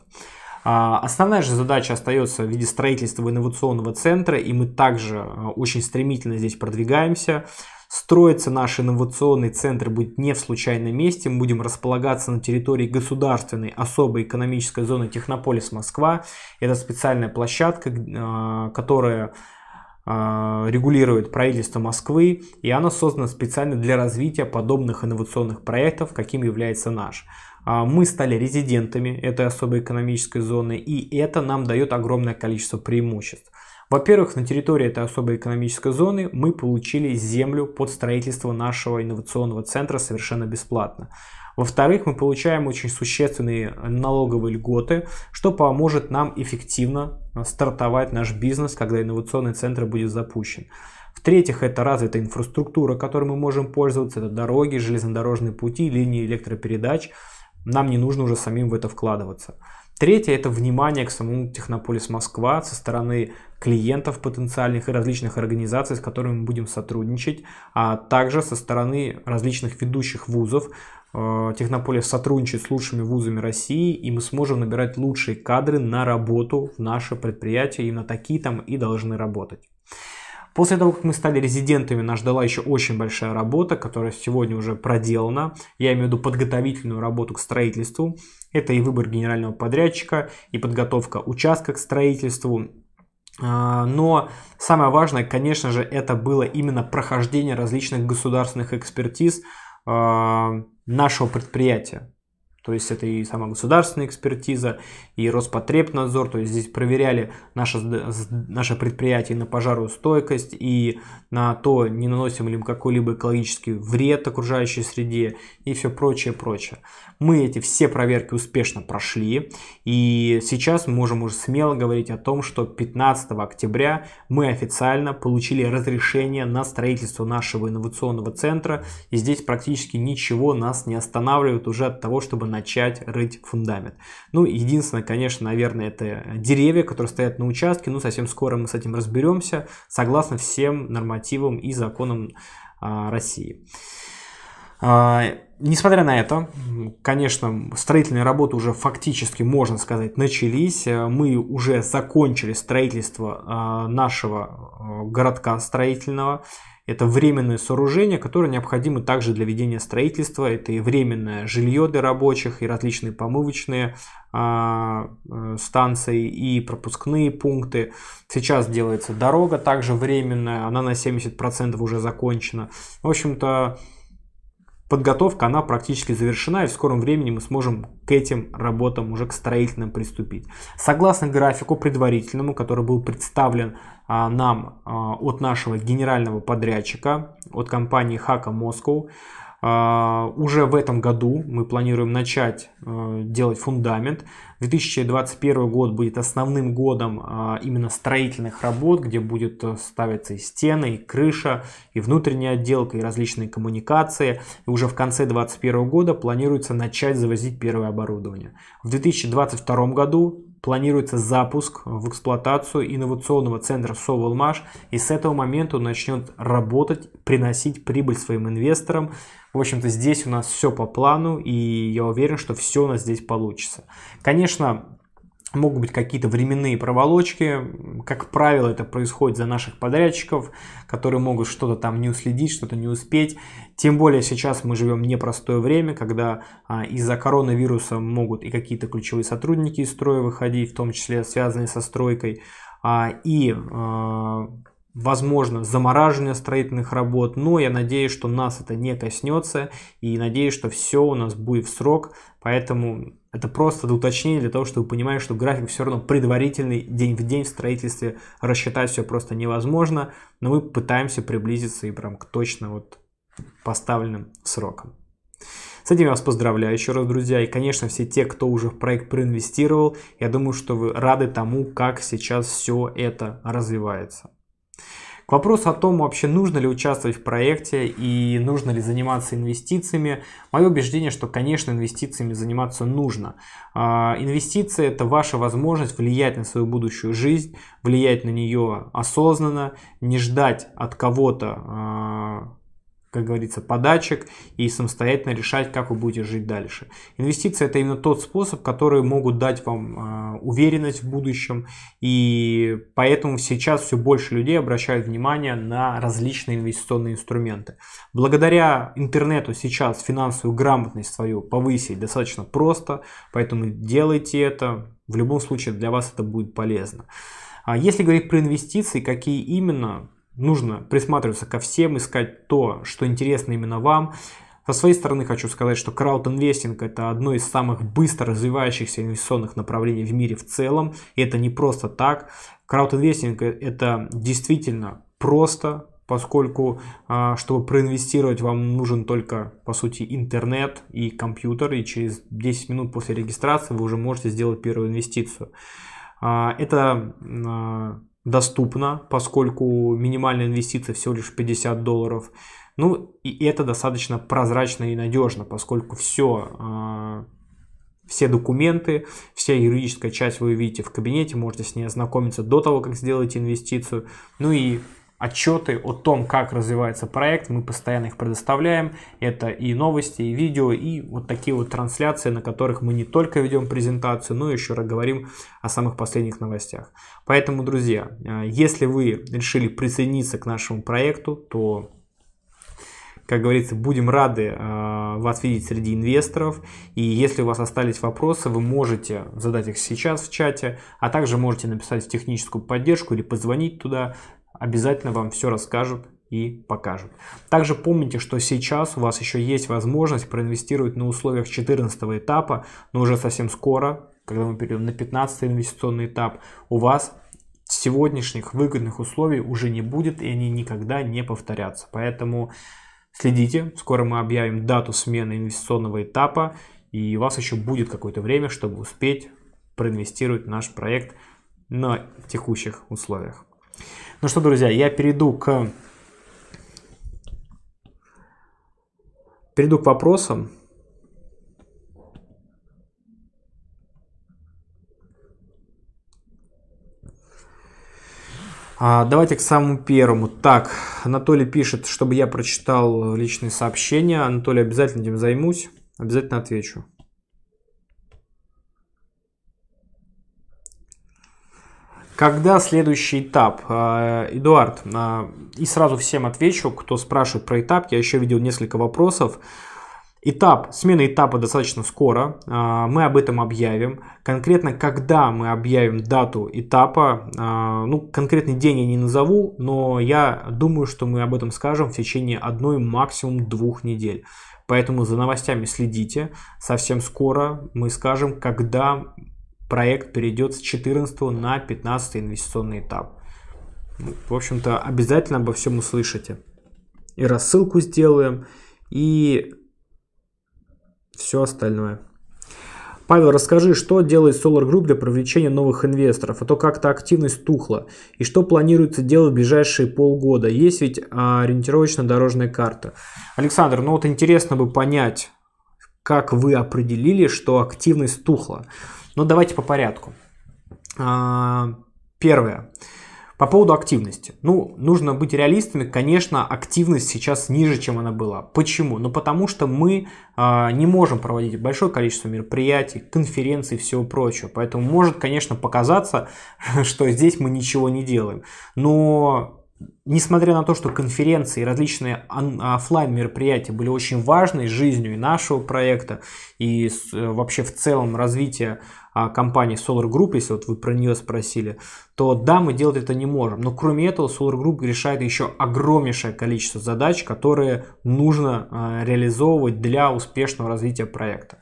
А, основная же задача остается в виде строительства инновационного центра, и мы также а, очень стремительно здесь продвигаемся. Строится наш инновационный центр будет не в случайном месте. Мы будем располагаться на территории государственной особой экономической зоны Технополис Москва. Это специальная площадка, которая а, регулирует правительство Москвы, и она создана специально для развития подобных инновационных проектов, каким является наш. А, мы стали резидентами этой особой экономической зоны, и это нам дает огромное количество преимуществ. Во-первых, на территории этой особой экономической зоны мы получили землю под строительство нашего инновационного центра совершенно бесплатно. Во-вторых, мы получаем очень существенные э, налоговые льготы, что поможет нам эффективно э, стартовать наш бизнес, когда инновационный центр будет запущен. В-третьих, это развитая инфраструктура, которой мы можем пользоваться. Это дороги, железнодорожные пути, линии электропередач. Нам не нужно уже самим в это вкладываться. Третье – это внимание к самому Технополис Москва со стороны клиентов потенциальных и различных организаций, с которыми мы будем сотрудничать, а также со стороны различных ведущих вузов, Э, Технополис сотрудничает с лучшими вузами России, и мы сможем набирать лучшие кадры на работу в наше предприятие. Именно такие там и должны работать. После того, как мы стали резидентами, нас ждала еще очень большая работа, которая сегодня уже проделана. Я имею в виду подготовительную работу к строительству. Это и выбор генерального подрядчика, и подготовка участка к строительству, а, но самое важное, конечно же, это было именно прохождение различных государственных экспертиз, Э, нашего предприятия. То есть это и сама государственная экспертиза, и Роспотребнадзор. То есть здесь проверяли наше, наше предприятие на пожароустойкость и на то, не наносим ли мы какой-либо экологический вред окружающей среде и все прочее, прочее. Мы эти все проверки успешно прошли. И сейчас мы можем уже смело говорить о том, что 15 октября мы официально получили разрешение на строительство нашего инновационного центра. И здесь практически ничего нас не останавливает уже от того, чтобы начать рыть фундамент. Ну, единственное, конечно, наверное, это деревья, которые стоят на участке. Ну, совсем скоро мы с этим разберемся, согласно всем нормативам и законам а, России. А, несмотря на это, конечно, строительные работы уже фактически, можно сказать, начались. Мы уже закончили строительство а, нашего а, городка строительного. Это временное сооружение, которое необходимо также для ведения строительства. Это и временное жилье для рабочих, и различные помывочные а, э, станции, и пропускные пункты. Сейчас делается дорога также временная, она на 70% уже закончена. В общем-то, подготовка, она практически завершена, и в скором времени мы сможем к этим работам, уже к строительным приступить. Согласно графику предварительному, который был представлен а, нам а, от нашего генерального подрядчика, от компании Хака Москва, а, уже в этом году мы планируем начать э, делать фундамент. 2021 год будет основным годом а, именно строительных работ, где будет э, ставиться и стены, и крыша, и внутренняя отделка, и различные коммуникации. И уже в конце 2021 года планируется начать завозить первое оборудование. В 2022 году Планируется запуск в эксплуатацию инновационного центра «Совалмаш», и с этого момента он начнет работать, приносить прибыль своим инвесторам. В общем-то, здесь у нас все по плану, и я уверен, что все у нас здесь получится. Конечно, могут быть какие-то временные проволочки. Как правило, это происходит за наших подрядчиков, которые могут что-то там не уследить, что-то не успеть. Тем более сейчас мы живем в непростое время, когда а, из-за коронавируса могут и какие-то ключевые сотрудники из строя выходить, в том числе связанные со стройкой, а, и а, возможно, замораживание строительных работ, но я надеюсь, что нас это не коснется, и надеюсь, что все у нас будет в срок, поэтому это просто для уточнения, для того, чтобы понимать, что график все равно предварительный, день в день в строительстве рассчитать все просто невозможно, но мы пытаемся приблизиться и прям к точно вот поставленным срокам. С этим я вас поздравляю еще раз, друзья. И, конечно, все те, кто уже в проект проинвестировал, я думаю, что вы рады тому, как сейчас все это развивается. К вопросу о том, вообще нужно ли участвовать в проекте и нужно ли заниматься инвестициями, мое убеждение, что, конечно, инвестициями заниматься нужно. А, инвестиции – это ваша возможность влиять на свою будущую жизнь, влиять на нее осознанно, не ждать от кого-то а, как говорится, подачек и самостоятельно решать, как вы будете жить дальше. Инвестиции – это именно тот способ, который могут дать вам а, уверенность в будущем, и поэтому сейчас все больше людей обращают внимание на различные инвестиционные инструменты. Благодаря интернету сейчас финансовую грамотность свою повысить достаточно просто, поэтому делайте это, в любом случае для вас это будет полезно. А если говорить про инвестиции, какие именно, нужно присматриваться ко всем, искать то, что интересно именно вам. Со своей стороны хочу сказать, что краудинвестинг это одно из самых быстро развивающихся инвестиционных направлений в мире в целом. И это не просто так. Краудинвестинг это действительно просто, поскольку, а, чтобы проинвестировать, вам нужен только, по сути, интернет и компьютер, и через 10 минут после регистрации вы уже можете сделать первую инвестицию. А, это а, доступно, поскольку минимальная инвестиция всего лишь 50 долларов. Ну и это достаточно прозрачно и надежно, поскольку все, а, все документы, вся юридическая часть вы видите в кабинете, можете с ней ознакомиться до того, как сделаете инвестицию. Ну и отчеты о том, как развивается проект. Мы постоянно их предоставляем. Это и новости, и видео, и вот такие вот трансляции, на которых мы не только ведем презентацию, но еще раз говорим о самых последних новостях. Поэтому, друзья, э, если вы решили присоединиться к нашему проекту, то как говорится, будем рады э, вас видеть среди инвесторов. И если у вас остались вопросы, вы можете задать их сейчас в чате, а также можете написать в техническую поддержку или позвонить туда обязательно вам все расскажут и покажут. Также помните, что сейчас у вас еще есть возможность проинвестировать на условиях 14 этапа, но уже совсем скоро, когда мы перейдем на 15 инвестиционный этап, у вас сегодняшних выгодных условий уже не будет и они никогда не повторятся. Поэтому следите, скоро мы объявим дату смены инвестиционного этапа и у вас еще будет какое-то время, чтобы успеть проинвестировать наш проект на текущих условиях. Ну что, друзья, я перейду к... Перейду к вопросам. А, давайте к самому первому. Так, Анатолий пишет, чтобы я прочитал личные сообщения. Анатолий, обязательно этим займусь, обязательно отвечу. Когда следующий этап, а, Эдуард? А, и сразу всем отвечу, кто спрашивает про этап. Я еще видел несколько вопросов. Этап, смена этапа достаточно скоро, а, мы об этом объявим. Конкретно, когда мы объявим дату этапа, ну, конкретный день я не назову, но я думаю, что мы об этом скажем в течение одной, максимум двух недель. Поэтому за новостями следите. Совсем скоро мы скажем, когда проект перейдет с 14 на 15 инвестиционный этап. Ну, в общем-то, обязательно обо всем услышите. И рассылку сделаем, и все остальное. Павел, расскажи, что делает Solar Group для привлечения новых инвесторов, а то как-то активность тухла. И что планируется делать в ближайшие полгода? Есть ведь а, ориентировочно дорожная карта. Александр, ну вот интересно бы понять, как вы определили, что активность тухла. Но ну, давайте по порядку. А, первое. По поводу активности. Ну, нужно быть реалистами. Конечно, активность сейчас ниже, чем она была. Почему? Ну, потому что мы э, не можем проводить большое количество мероприятий, конференций и всего прочего. Поэтому может, конечно, показаться, что здесь мы ничего не делаем. Но несмотря на то, что конференции и различные офлайн мероприятия были очень важны жизнью и нашего проекта, и э, вообще в целом развития компании Solar Group, если вот вы про нее спросили, то да, мы делать это не можем. Но кроме этого, Solar Group решает еще огромнейшее количество задач, которые нужно э, реализовывать для успешного развития проекта.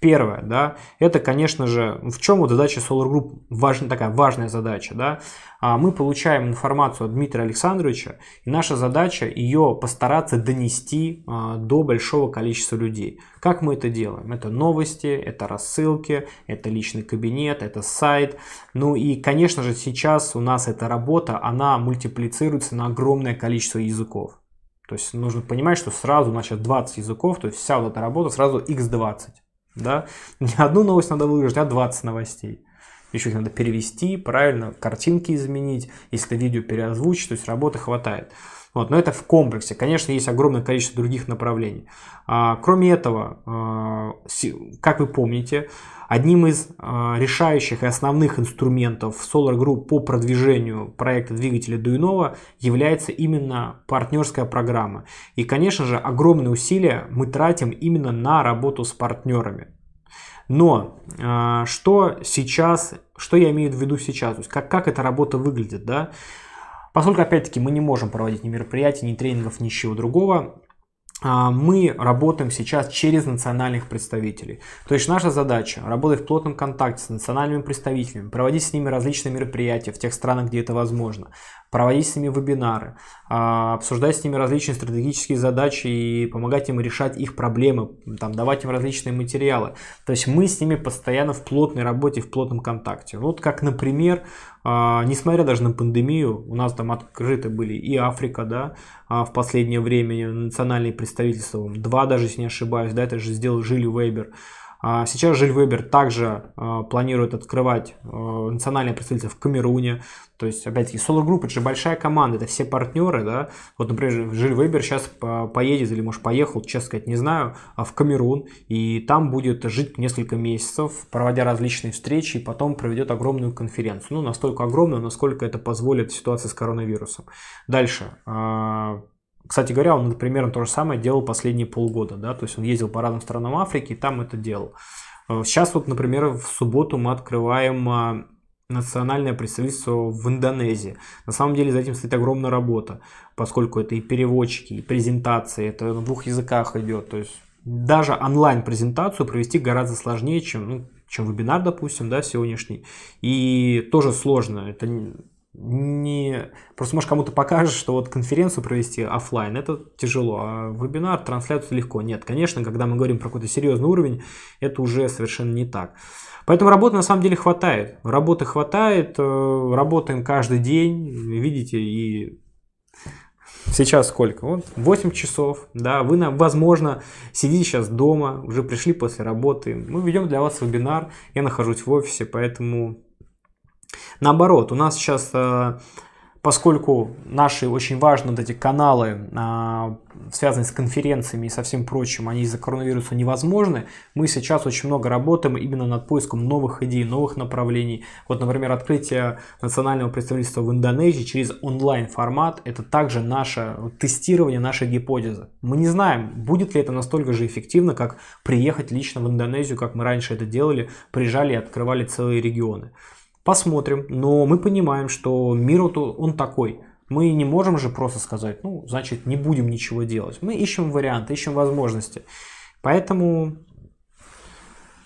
Первое, да, это, конечно же, в чем вот задача Solar Group, важная такая важная задача, да, а мы получаем информацию от Дмитрия Александровича, и наша задача ее постараться донести а, до большого количества людей. Как мы это делаем? Это новости, это рассылки, это личный кабинет, это сайт. Ну и, конечно же, сейчас у нас эта работа, она мультиплицируется на огромное количество языков. То есть нужно понимать, что сразу, значит, 20 языков, то есть вся вот эта работа сразу x20. Да? Не одну новость надо выложить, а 20 новостей. Еще их надо перевести, правильно, картинки изменить, если видео переозвучить, то есть работы хватает. Вот, но это в комплексе. Конечно, есть огромное количество других направлений. А, кроме этого, а, как вы помните, одним из а, решающих и основных инструментов Solar Group по продвижению проекта двигателя Дуинова является именно партнерская программа. И, конечно же, огромные усилия мы тратим именно на работу с партнерами. Но а, что сейчас, что я имею в виду сейчас, то есть как, как эта работа выглядит, да? Поскольку, опять-таки, мы не можем проводить ни мероприятий, ни тренингов, ничего другого, а, мы работаем сейчас через национальных представителей. То есть наша задача – работать в плотном контакте с национальными представителями, проводить с ними различные мероприятия в тех странах, где это возможно, проводить с ними вебинары, а, обсуждать с ними различные стратегические задачи и помогать им решать их проблемы, там, давать им различные материалы. То есть мы с ними постоянно в плотной работе, в плотном контакте. Вот как, например, а, несмотря даже на пандемию, у нас там открыты были и Африка, да, а в последнее время национальные представительства, два даже, если не ошибаюсь, да, это же сделал Жили Вейбер. А сейчас Жильвебер также а, планирует открывать а, национальное представительство в Камеруне. То есть, опять-таки, Solar Group это же большая команда, это все партнеры, да. Вот, например, Жильвебер сейчас поедет или, может, поехал, честно сказать, не знаю, в Камерун, и там будет жить несколько месяцев, проводя различные встречи, и потом проведет огромную конференцию. Ну, настолько огромную, насколько это позволит ситуация с коронавирусом. Дальше. Кстати говоря, он примерно то же самое делал последние полгода, да, то есть он ездил по разным странам Африки и там это делал. Э, сейчас вот, например, в субботу мы открываем а, национальное представительство в Индонезии. На самом деле за этим стоит огромная работа, поскольку это и переводчики, и презентации, это на двух языках идет. То есть даже онлайн-презентацию провести гораздо сложнее, чем, ну, чем вебинар, допустим, да, сегодняшний. И тоже сложно. Это не... Просто, можешь кому-то покажешь, что вот конференцию провести офлайн, это тяжело, а вебинар, трансляцию легко. Нет, конечно, когда мы говорим про какой-то серьезный уровень, это уже совершенно не так. Поэтому работы на самом деле хватает. Работы хватает, э, работаем каждый день, видите, и Сейчас сколько? Вот 8 часов, да, вы, нам, возможно, сидите сейчас дома, уже пришли после работы. Мы ведем для вас вебинар, я нахожусь в офисе, поэтому Наоборот, у нас сейчас, э, поскольку наши очень важны вот эти каналы, а, связанные с конференциями и со всем прочим, они из-за коронавируса невозможны, мы сейчас очень много работаем именно над поиском новых идей, новых направлений. Вот, например, открытие национального представительства в Индонезии через онлайн-формат – это также наше тестирование нашей гипотезы. Мы не знаем, будет ли это настолько же эффективно, как приехать лично в Индонезию, как мы раньше это делали, приезжали и открывали целые регионы. Посмотрим, но мы понимаем, что мир он такой. Мы не можем же просто сказать, ну, значит, не будем ничего делать. Мы ищем варианты, ищем возможности. Поэтому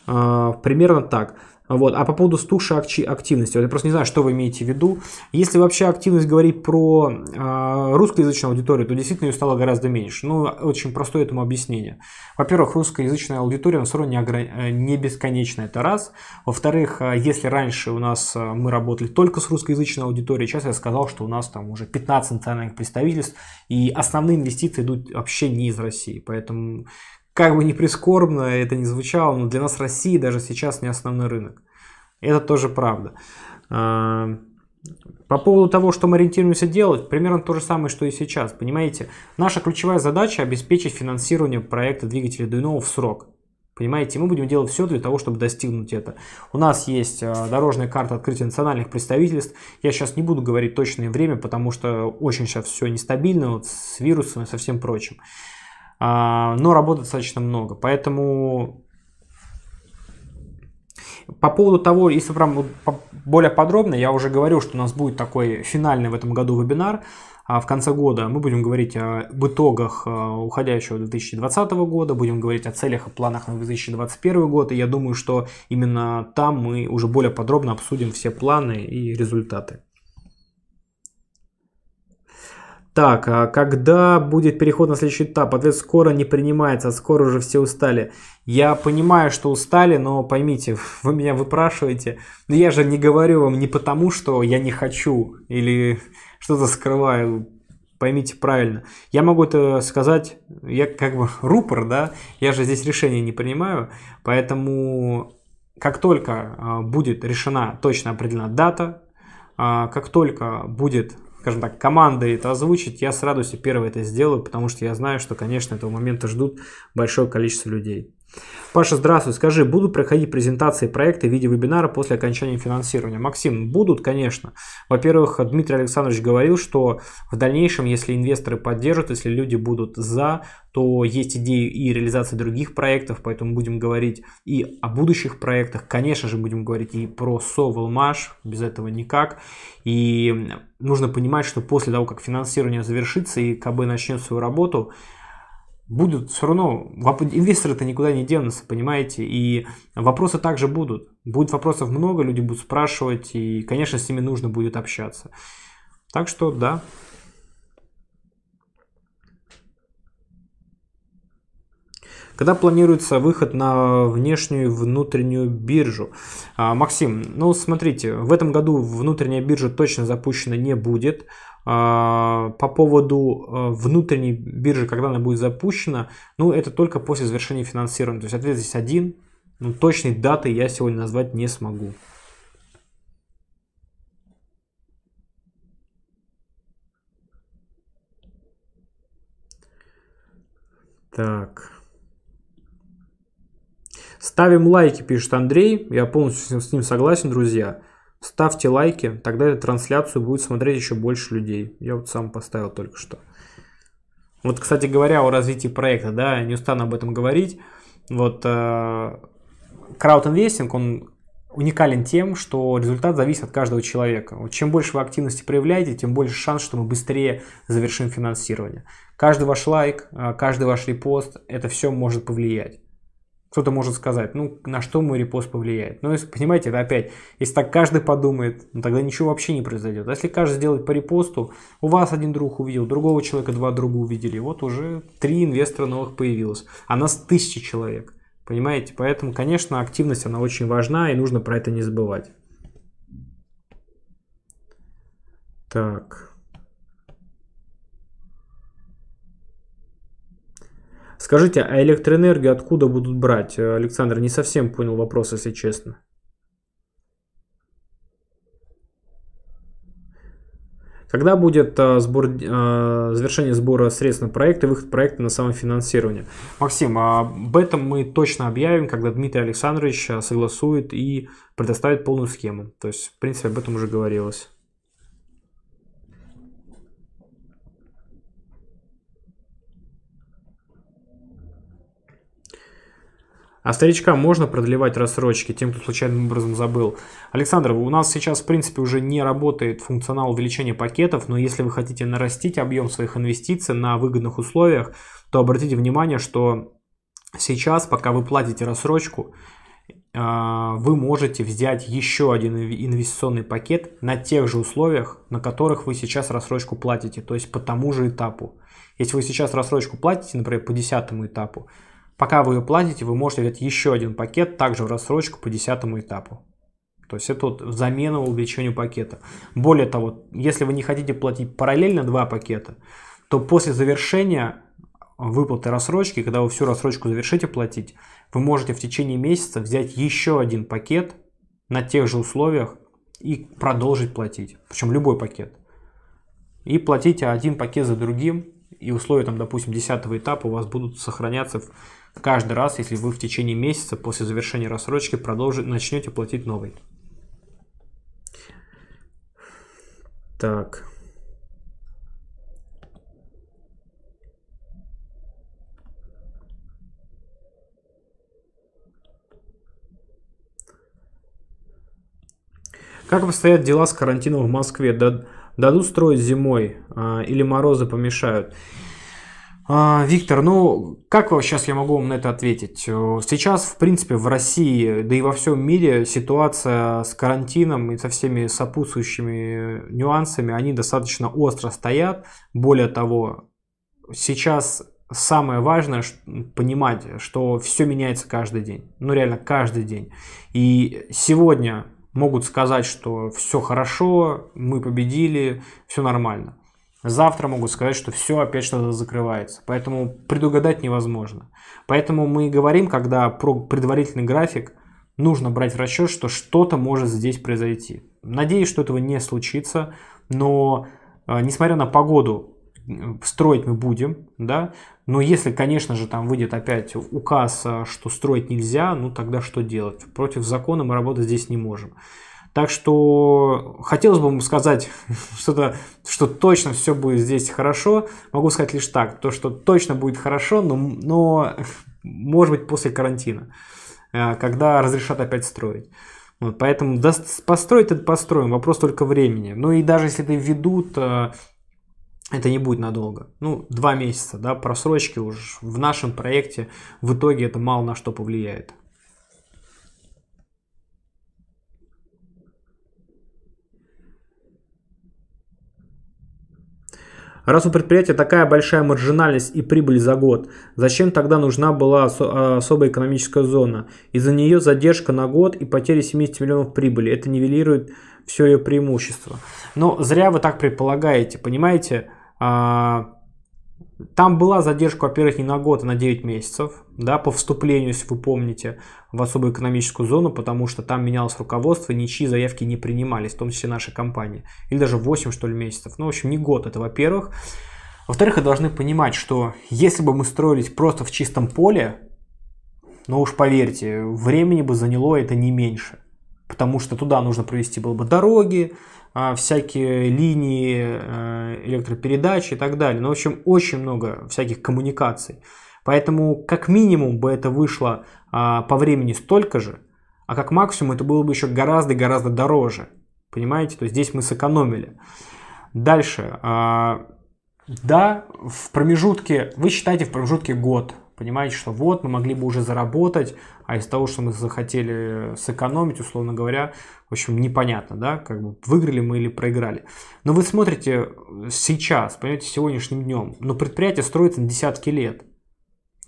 э, примерно так. Вот. А по поводу стуши активности, вот я просто не знаю, что вы имеете в виду. Если вообще активность говорить про э, русскоязычную аудиторию, то действительно ее стало гораздо меньше. Ну, очень простое этому объяснение. Во-первых, русскоязычная аудитория, она все равно не, огр... Э, не бесконечна, это раз. Во-вторых, э, если раньше у нас э, мы работали только с русскоязычной аудиторией, сейчас я сказал, что у нас там уже 15 национальных представительств, и основные инвестиции идут вообще не из России. Поэтому как бы не прискорбно это не звучало, но для нас Россия даже сейчас не основной рынок. Это тоже правда. А, по поводу того, что мы ориентируемся делать, примерно то же самое, что и сейчас. Понимаете, наша ключевая задача обеспечить финансирование проекта двигателя Дуйнова в срок. Понимаете, мы будем делать все для того, чтобы достигнуть это. У нас есть а, дорожная карта открытия национальных представительств. Я сейчас не буду говорить точное время, потому что очень сейчас все нестабильно вот с вирусом и со всем прочим. А, но работы достаточно много. Поэтому по поводу того, если прям более подробно, я уже говорил, что у нас будет такой финальный в этом году вебинар. А, в конце года мы будем говорить об итогах а, уходящего 2020 года, будем говорить о целях и планах на 2021 год. И я думаю, что именно там мы уже более подробно обсудим все планы и результаты. Так, а когда будет переход на следующий этап? Ответ скоро не принимается, а скоро уже все устали. Я понимаю, что устали, но поймите, вы меня выпрашиваете. Но я же не говорю вам не потому, что я не хочу или что-то скрываю. Поймите правильно. Я могу это сказать, я как бы рупор, да, я же здесь решение не принимаю, поэтому как только а, будет решена точно определена дата, а, как только будет скажем так, команды это озвучить, я с радостью первый это сделаю, потому что я знаю, что, конечно, этого момента ждут большое количество людей. Паша, здравствуй. Скажи, будут проходить презентации проекта в виде вебинара после окончания финансирования? Максим, будут, конечно. Во-первых, Дмитрий Александрович говорил, что в дальнейшем, если инвесторы поддержат, если люди будут за, то есть идеи и реализации других проектов, поэтому будем говорить и о будущих проектах. Конечно же, будем говорить и про Совелмаш, без этого никак. И нужно понимать, что после того, как финансирование завершится и КБ начнет свою работу, будут все равно, инвесторы-то никуда не денутся, понимаете, и вопросы также будут. Будет вопросов много, люди будут спрашивать, и, конечно, с ними нужно будет общаться. Так что да, Когда планируется выход на внешнюю и внутреннюю биржу? А, Максим, ну смотрите, в этом году внутренняя биржа точно запущена не будет. А, по поводу а, внутренней биржи, когда она будет запущена, ну это только после завершения финансирования. То есть ответ здесь один, но ну, точной даты я сегодня назвать не смогу. Так. Ставим лайки, пишет Андрей. Я полностью с ним согласен, друзья. Ставьте лайки, тогда трансляцию будет смотреть еще больше людей. Я вот сам поставил только что. Вот, кстати говоря, о развитии проекта, да, не устану об этом говорить. Вот э, краудинвестинг, он уникален тем, что результат зависит от каждого человека. Вот чем больше вы активности проявляете, тем больше шанс, что мы быстрее завершим финансирование. Каждый ваш лайк, э, каждый ваш репост, это все может повлиять. Кто-то может сказать, ну, на что мой репост повлияет. Ну если, понимаете, это опять, если так каждый подумает, ну, тогда ничего вообще не произойдет. А если каждый сделает по репосту, у вас один друг увидел, другого человека два друга увидели, вот уже три инвестора новых появилось, а нас тысячи человек. Понимаете? Поэтому, конечно, активность, она очень важна, и нужно про это не забывать. Так... Скажите, а электроэнергию откуда будут брать? Э, Александр, не совсем понял вопрос, если честно. Когда будет э, сбор, э, завершение сбора средств на проект и выход проекта на самофинансирование? Максим, а об этом мы точно объявим, когда Дмитрий Александрович согласует и предоставит полную схему. То есть, в принципе, об этом уже говорилось. А старичкам можно продлевать рассрочки тем, кто случайным образом забыл? Александр, у нас сейчас, в принципе, уже не работает функционал увеличения пакетов, но если вы хотите нарастить объем своих инвестиций на выгодных условиях, то обратите внимание, что сейчас, пока вы платите рассрочку, а, вы можете взять еще один инвестиционный пакет на тех же условиях, на которых вы сейчас рассрочку платите, то есть по тому же этапу. Если вы сейчас рассрочку платите, например, по десятому этапу, Пока вы ее платите, вы можете взять еще один пакет, также в рассрочку по десятому этапу. То есть это вот замена увеличению пакета. Более того, если вы не хотите платить параллельно два пакета, то после завершения выплаты рассрочки, когда вы всю рассрочку завершите платить, вы можете в течение месяца взять еще один пакет на тех же условиях и продолжить платить. Причем любой пакет. И платите один пакет за другим, и условия, там, допустим, 10 этапа у вас будут сохраняться в каждый раз, если вы в течение месяца после завершения рассрочки продолжите, начнете платить новый. Так. Как обстоят дела с карантином в Москве? Дадут строить зимой а, или морозы помешают? А, Виктор, ну как сейчас я могу вам на это ответить? Э, сейчас, в принципе, в России, да и во всем мире ситуация с карантином и со всеми сопутствующими нюансами, они достаточно остро стоят. Более того, сейчас самое важное понимать, что все меняется каждый день. Ну реально каждый день. И сегодня могут сказать, что все хорошо, мы победили, все нормально. Завтра могут сказать, что все, опять что-то закрывается. Поэтому предугадать невозможно. Поэтому мы говорим, когда про предварительный график, нужно брать в расчет, что что-то может здесь произойти. Надеюсь, что этого не случится, но э, несмотря на погоду, строить мы будем, да, но если, конечно же, там выйдет опять указ, э, что строить нельзя, ну тогда что делать? Против закона мы работать здесь не можем. Так что хотелось бы сказать что-то, что точно все будет здесь хорошо. Могу сказать лишь так, то, что точно будет хорошо, но, но может быть после карантина, э, когда разрешат опять строить. Вот, поэтому да, построить это построим, вопрос только времени. Ну и даже если это введут, э, это не будет надолго. Ну, два месяца, да, просрочки уж в нашем проекте в итоге это мало на что повлияет. Раз у предприятия такая большая маржинальность и прибыль за год, зачем тогда нужна была а, особая экономическая зона? Из-за нее задержка на год и потеря 70 миллионов прибыли. Это нивелирует все ее преимущество. Но зря вы так предполагаете, понимаете? А, там была задержка, во-первых, не на год, а на 9 месяцев, да, по вступлению, если вы помните, в особую экономическую зону, потому что там менялось руководство, ничьи заявки не принимались, в том числе наши компании, или даже 8, что ли, месяцев. Ну, в общем, не год это, во-первых. Во-вторых, вы должны понимать, что если бы мы строились просто в чистом поле, ну уж поверьте, времени бы заняло это не меньше потому что туда нужно провести было бы дороги, а, всякие линии э, электропередач и так далее. Ну, в общем, очень много всяких коммуникаций. Поэтому как минимум бы это вышло а, по времени столько же, а как максимум это было бы еще гораздо-гораздо дороже. Понимаете? То есть здесь мы сэкономили. Дальше. А, да, в промежутке, вы считаете в промежутке год – понимаете, что вот, мы могли бы уже заработать, а из того, что мы захотели сэкономить, условно говоря, в общем, непонятно, да, как бы выиграли мы или проиграли. Но вы смотрите э, сейчас, понимаете, сегодняшним днем, но ну, предприятие строится на десятки лет.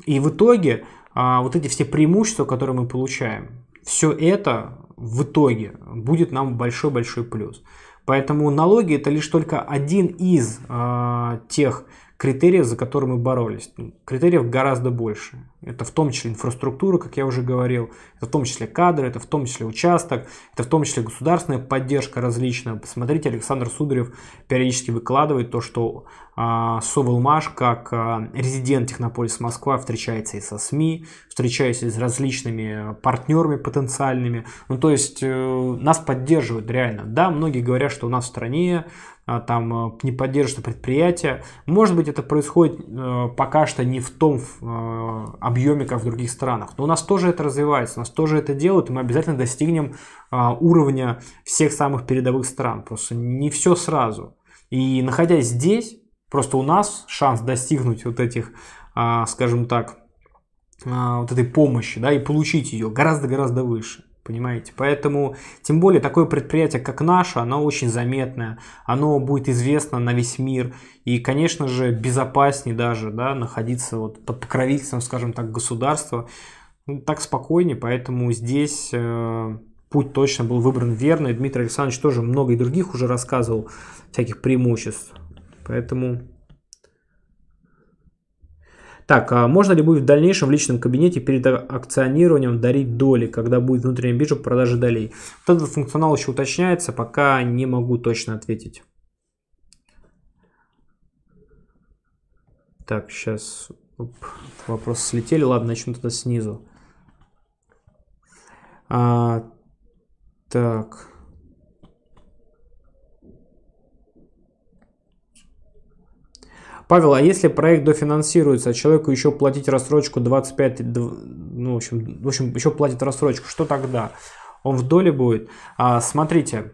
И в итоге а, вот эти все преимущества, которые мы получаем, все это в итоге будет нам большой-большой плюс. Поэтому налоги это лишь только один из э, а, тех критериев, за которые мы боролись. Ну, критериев гораздо больше. Это в том числе инфраструктура, как я уже говорил, это в том числе кадры, это в том числе участок, это в том числе государственная поддержка различная. Посмотрите, Александр Сударев периодически выкладывает то, что а, Совелмаш как а, резидент Технополис Москва встречается и со СМИ, встречается и с различными партнерами потенциальными. Ну, то есть э, нас поддерживают реально. Да, многие говорят, что у нас в стране а, там э, не поддерживаются предприятия. Может быть, это происходит э, пока что не в том э, объеме, как в других странах. Но у нас тоже это развивается, у нас тоже это делают, и мы обязательно достигнем а, уровня всех самых передовых стран. Просто не все сразу. И находясь здесь, просто у нас шанс достигнуть вот этих, а, скажем так, вот этой помощи, да, и получить ее гораздо-гораздо выше. Понимаете? Поэтому, тем более, такое предприятие, как наше, оно очень заметное, оно будет известно на весь мир. И, конечно же, безопаснее даже да, находиться вот под покровительством, скажем так, государства. Ну, так спокойнее, поэтому здесь э, путь точно был выбран верно. И Дмитрий Александрович тоже много и других уже рассказывал всяких преимуществ. Поэтому так, а можно ли будет в дальнейшем в личном кабинете перед акционированием дарить доли, когда будет внутренняя биржа продажи долей? Вот этот функционал еще уточняется, пока не могу точно ответить. Так, сейчас Оп, вопросы слетели. Ладно, начнем тогда снизу. А, так. Павел, а если проект дофинансируется, а человеку еще платить рассрочку 25, ну, в общем, в общем, еще платит рассрочку, что тогда? Он в доле будет? А, смотрите,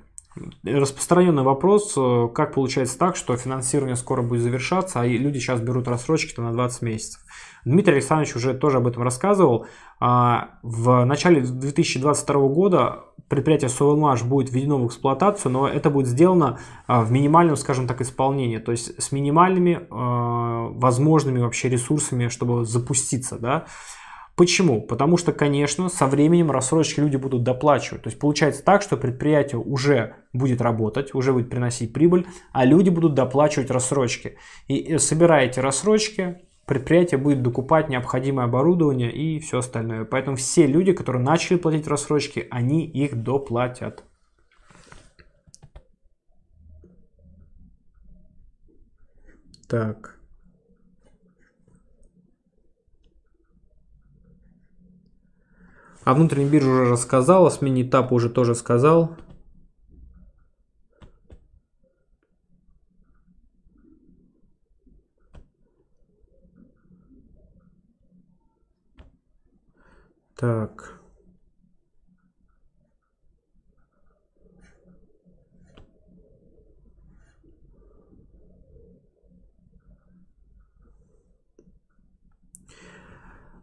распространенный вопрос, э, как получается так, что финансирование скоро будет завершаться, а люди сейчас берут рассрочки на 20 месяцев. Дмитрий Александрович уже тоже об этом рассказывал. А, в начале 2022 года предприятие Sovelmash будет введено в эксплуатацию, но это будет сделано а, в минимальном, скажем так, исполнении, то есть с минимальными а, возможными вообще ресурсами, чтобы запуститься, да. Почему? Потому что, конечно, со временем рассрочки люди будут доплачивать. То есть получается так, что предприятие уже будет работать, уже будет приносить прибыль, а люди будут доплачивать рассрочки. И э, собираете рассрочки, предприятие будет докупать необходимое оборудование и все остальное. Поэтому все люди, которые начали платить рассрочки, они их доплатят. Так. А внутренней бирже уже рассказала, о смене этапа уже тоже сказал. Так.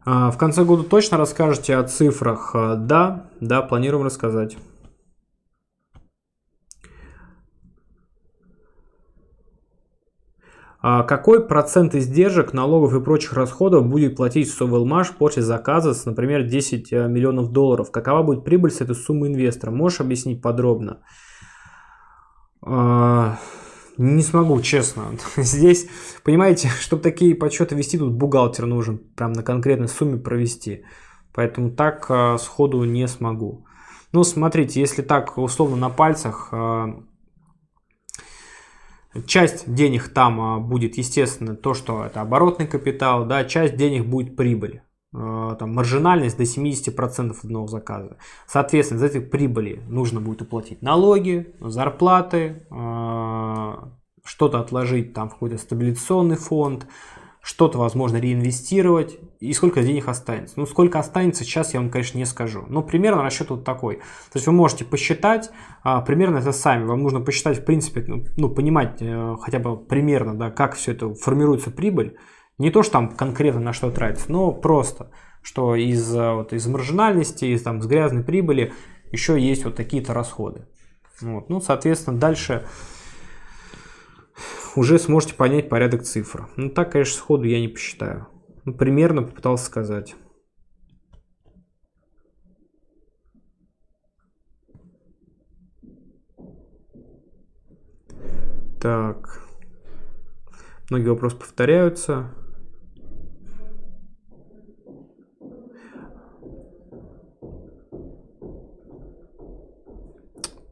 А в конце года точно расскажете о цифрах? А, да, да, планируем рассказать. А какой процент издержек, налогов и прочих расходов будет платить Совелмаш после заказа с, например, 10 э, миллионов долларов? Какова будет прибыль с этой суммы инвестора? Можешь объяснить подробно? А, не смогу, честно. Здесь, понимаете, чтобы такие подсчеты вести, тут бухгалтер нужен прям на конкретной сумме провести. Поэтому так а, сходу не смогу. Ну, смотрите, если так условно на пальцах, Часть денег там а, будет, естественно, то, что это оборотный капитал, да, часть денег будет прибыль а, там, маржинальность до 70% одного заказа. Соответственно, из этих прибыли нужно будет уплатить налоги, зарплаты, а, что-то отложить там в какой-то стабилизационный фонд, что-то возможно реинвестировать и сколько денег останется. Ну, сколько останется, сейчас я вам, конечно, не скажу. Но примерно расчет вот такой. То есть вы можете посчитать а, примерно это сами. Вам нужно посчитать, в принципе, ну, ну понимать э, хотя бы примерно, да, как все это формируется прибыль. Не то, что там конкретно на что тратится, но просто, что из, э, вот, из маржинальности, из, там, с грязной прибыли еще есть вот такие-то расходы. Вот. Ну, соответственно, дальше уже сможете понять порядок цифр. Ну так, конечно, сходу я не посчитаю. Ну, примерно попытался сказать. Так. Многие вопросы повторяются.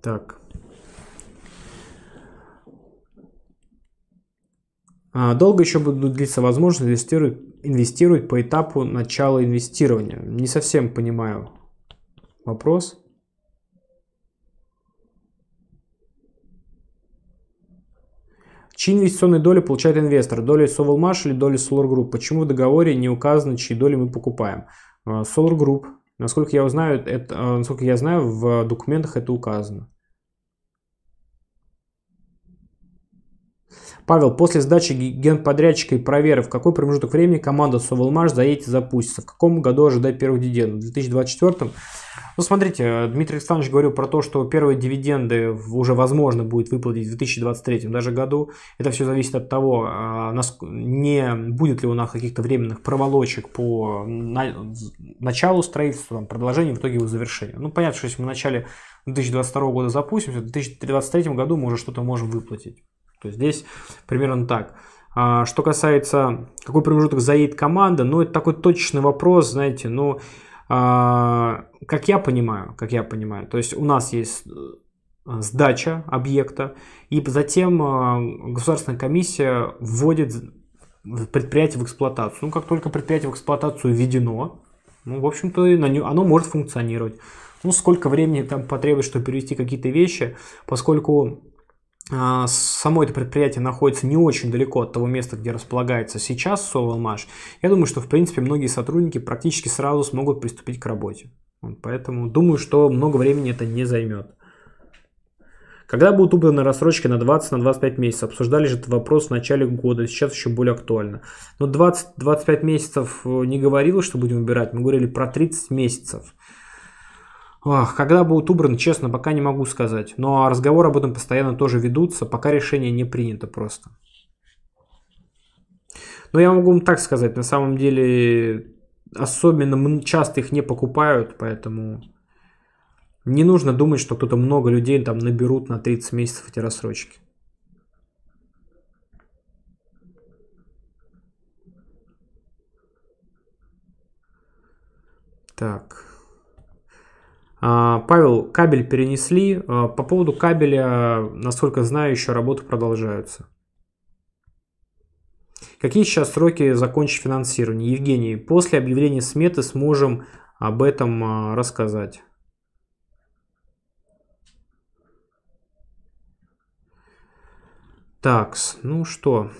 Так. А, долго еще будут длиться возможности инвестировать, инвестировать по этапу начала инвестирования. Не совсем понимаю вопрос. Чьи инвестиционные доли получает инвестор? Доли Sovalmash или доли Solar Group? Почему в договоре не указано, чьи доли мы покупаем? А, Solar Group. Насколько я, узнаю, это, а, насколько я знаю, в документах это указано. Павел, после сдачи генподрядчика и проверы, в какой промежуток времени команда Совелмаш заедет и запустится? В каком году ожидать первых дивидендов? В 2024? Ну, смотрите, э, Дмитрий Александрович говорил про то, что первые дивиденды уже возможно будет выплатить в 2023 даже году. Это все зависит от того, э, не будет ли у нас каких-то временных проволочек по началу строительства, продолжению, в итоге его завершению. Ну, понятно, что если мы в начале 2022 года запустимся, в 2023 году мы уже что-то можем выплатить. То есть здесь примерно так. А, что касается, какой промежуток заедет команда, ну, это такой точечный вопрос, знаете, ну, а, как я понимаю, как я понимаю, то есть у нас есть э, сдача объекта, и затем а, государственная комиссия вводит предприятие в эксплуатацию. Ну, как только предприятие в эксплуатацию введено, ну, в общем-то, оно может функционировать. Ну, сколько времени там потребуется, чтобы перевести какие-то вещи, поскольку а, само это предприятие находится не очень далеко от того места, где располагается сейчас Совалмаш, я думаю, что в принципе многие сотрудники практически сразу смогут приступить к работе. Поэтому думаю, что много времени это не займет. Когда будут убраны рассрочки на 20-25 на месяцев? Обсуждали же этот вопрос в начале года, сейчас еще более актуально. Но 20-25 месяцев э, не говорилось, что будем убирать, мы говорили про 30 месяцев. Ах, когда будут убраны, честно, пока не могу сказать. Но разговоры об этом постоянно тоже ведутся, пока решение не принято просто. Но я могу вам так сказать, на самом деле особенно часто их не покупают, поэтому не нужно думать, что кто-то много людей там наберут на 30 месяцев эти рассрочки. Так. А, Павел, кабель перенесли. А, по поводу кабеля, насколько знаю, еще работы продолжаются. Какие сейчас сроки закончить финансирование? Евгений, после объявления сметы сможем об этом а, рассказать. Так, ну что,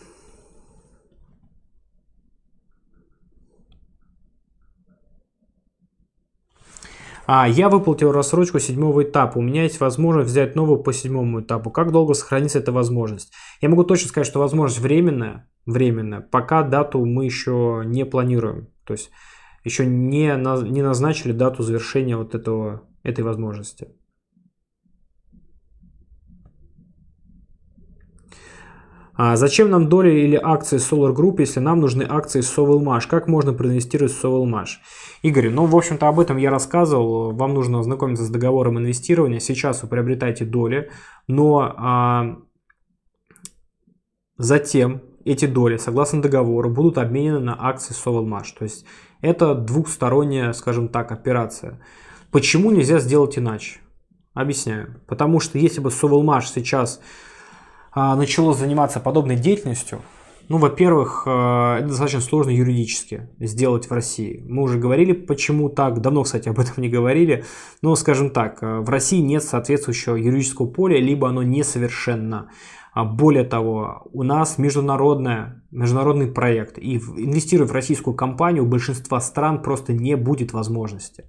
А, я выплатил рассрочку седьмого этапа. У меня есть возможность взять новую по седьмому этапу. Как долго сохранится эта возможность? Я могу точно сказать, что возможность временная, временная. Пока дату мы еще не планируем. То есть еще не, не назначили дату завершения вот этого, этой возможности. А зачем нам доли или акции Solar Group, если нам нужны акции Sovelmash? Как можно проинвестировать в Sovelmash? Игорь, ну, в общем-то, об этом я рассказывал. Вам нужно ознакомиться с договором инвестирования. Сейчас вы приобретаете доли, но а, затем эти доли, согласно договору, будут обменены на акции Sovelmash. То есть это двухсторонняя, скажем так, операция. Почему нельзя сделать иначе? Объясняю. Потому что если бы Sovelmash сейчас а, начало заниматься подобной деятельностью, ну, во-первых, э, это достаточно сложно юридически сделать в России. Мы уже говорили, почему так, давно, кстати, об этом не говорили. Но, скажем так, э, в России нет соответствующего юридического поля, либо оно несовершенно. А более того, у нас международная, международный проект, и инвестировать в российскую компанию у большинства стран просто не будет возможности.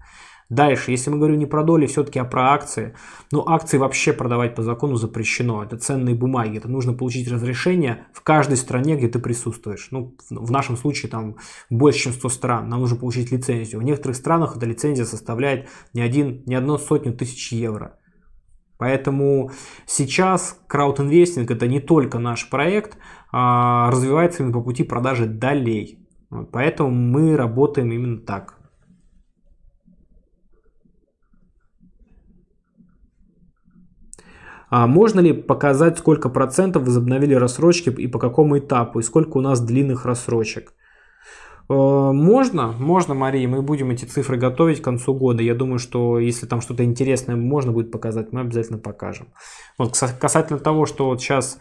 Дальше, если мы говорим не про доли, все-таки, а про акции, но ну, акции вообще продавать по закону запрещено. Это ценные бумаги, это нужно получить разрешение в каждой стране, где ты присутствуешь. Ну, в нашем случае там больше, чем 100 стран, нам нужно получить лицензию. В некоторых странах эта лицензия составляет не, один, не одну сотню тысяч евро. Поэтому сейчас краудинвестинг это не только наш проект, а развивается именно по пути продажи долей. Поэтому мы работаем именно так. А можно ли показать, сколько процентов возобновили рассрочки и по какому этапу, и сколько у нас длинных рассрочек? Э, можно, можно, Мария, мы будем эти цифры готовить к концу года. Я думаю, что если там что-то интересное можно будет показать, мы обязательно покажем. Вот касательно того, что вот сейчас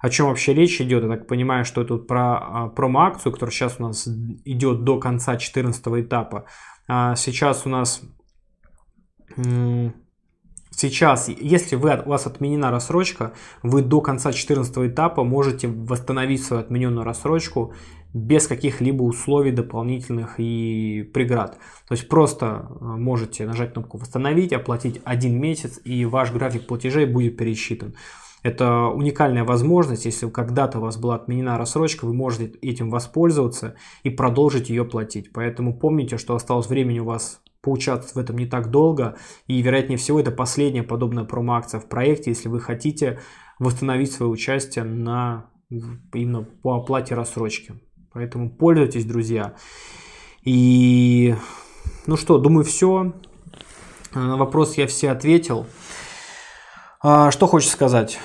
о чем вообще речь идет, я так понимаю, что это про а, промо-акцию, которая а сейчас у нас идет до конца 14 этапа. Сейчас у нас Сейчас, если вы, у вас отменена рассрочка, вы до конца 14 этапа можете восстановить свою отмененную рассрочку без каких-либо условий дополнительных и преград. То есть просто э, можете нажать кнопку «Восстановить», оплатить один месяц, и ваш график платежей будет пересчитан. Это уникальная возможность, если когда-то у вас была отменена рассрочка, вы можете этим воспользоваться и продолжить ее платить. Поэтому помните, что осталось времени у вас поучаствовать в этом не так долго. И, вероятнее всего, это последняя подобная промо-акция в проекте, если вы хотите восстановить свое участие на, именно по оплате рассрочки. Поэтому пользуйтесь, друзья. И ну что, думаю, все. Э, на вопрос я все ответил. А, что хочешь сказать?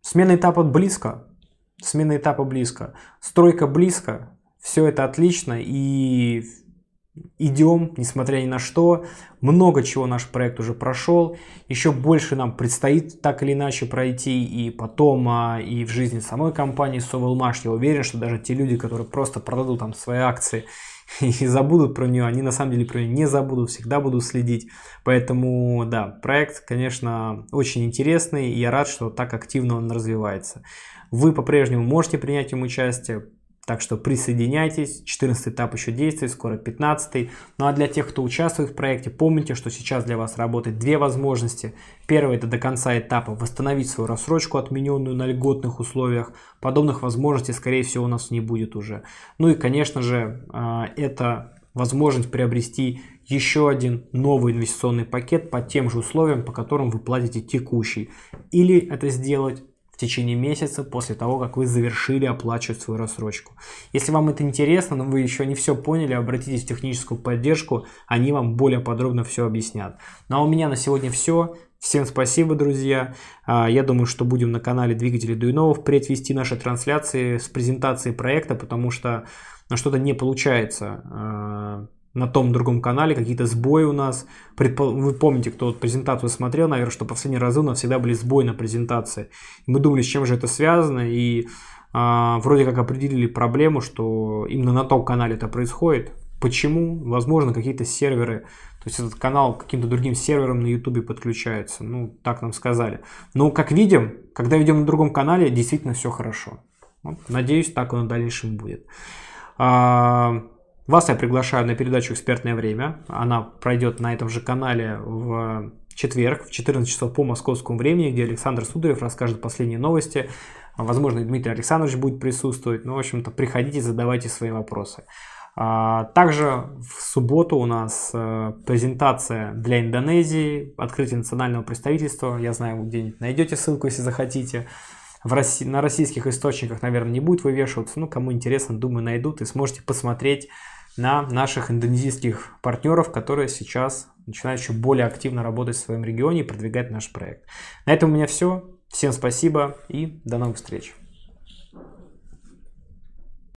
Смена этапа близко. Смена этапа близко. Стройка близко. Все это отлично. И идем, несмотря ни на что. Много чего наш проект уже прошел. Еще больше нам предстоит так или иначе пройти и потом, а, и в жизни самой компании Sovelmash. Я уверен, что даже те люди, которые просто продадут там свои акции и забудут про нее, они на самом деле про нее не забудут, всегда будут следить. Поэтому, да, проект, конечно, очень интересный, и я рад, что так активно он развивается. Вы по-прежнему можете принять в участие, так что присоединяйтесь, 14 этап еще действует, скоро 15. Ну а для тех, кто участвует в проекте, помните, что сейчас для вас работает две возможности. Первое – это до конца этапа восстановить свою рассрочку, отмененную на льготных условиях. Подобных возможностей, скорее всего, у нас не будет уже. Ну и, конечно же, а, это возможность приобрести еще один новый инвестиционный пакет по тем же условиям, по которым вы платите текущий. Или это сделать в течение месяца после того, как вы завершили оплачивать свою рассрочку. Если вам это интересно, но вы еще не все поняли, обратитесь в техническую поддержку, они вам более подробно все объяснят. Ну а у меня на сегодня все. Всем спасибо, друзья. А, я думаю, что будем на канале Двигатели Дуйнова впредь вести наши трансляции с презентацией проекта, потому что ну, что-то не получается а, на том другом канале, какие-то сбои у нас. Предпо... Вы помните, кто вот презентацию смотрел, наверное, что по последний раз у нас всегда были сбои на презентации. мы думали, с чем же это связано, и э, вроде как определили проблему, что именно на том канале это происходит. Почему? Возможно, какие-то серверы, то есть этот канал к каким-то другим серверам на YouTube подключается. Ну, так нам сказали. Но, как видим, когда ведем на другом канале, действительно все хорошо. Вот, надеюсь, так и в дальнейшем будет. А, вас я приглашаю на передачу «Экспертное время». Она пройдет на этом же канале в четверг в 14 часов по московскому времени, где Александр Сударев расскажет последние новости. Возможно, и Дмитрий Александрович будет присутствовать. Ну, в общем-то, приходите, задавайте свои вопросы. А, также в субботу у нас э, презентация для Индонезии, открытие национального представительства. Я знаю, вы где-нибудь найдете ссылку, если захотите. В Росси... На российских источниках, наверное, не будет вывешиваться. Ну, кому интересно, думаю, найдут и сможете посмотреть на наших индонезийских партнеров, которые сейчас начинают еще более активно работать в своем регионе и продвигать наш проект. На этом у меня все. Всем спасибо и до новых встреч.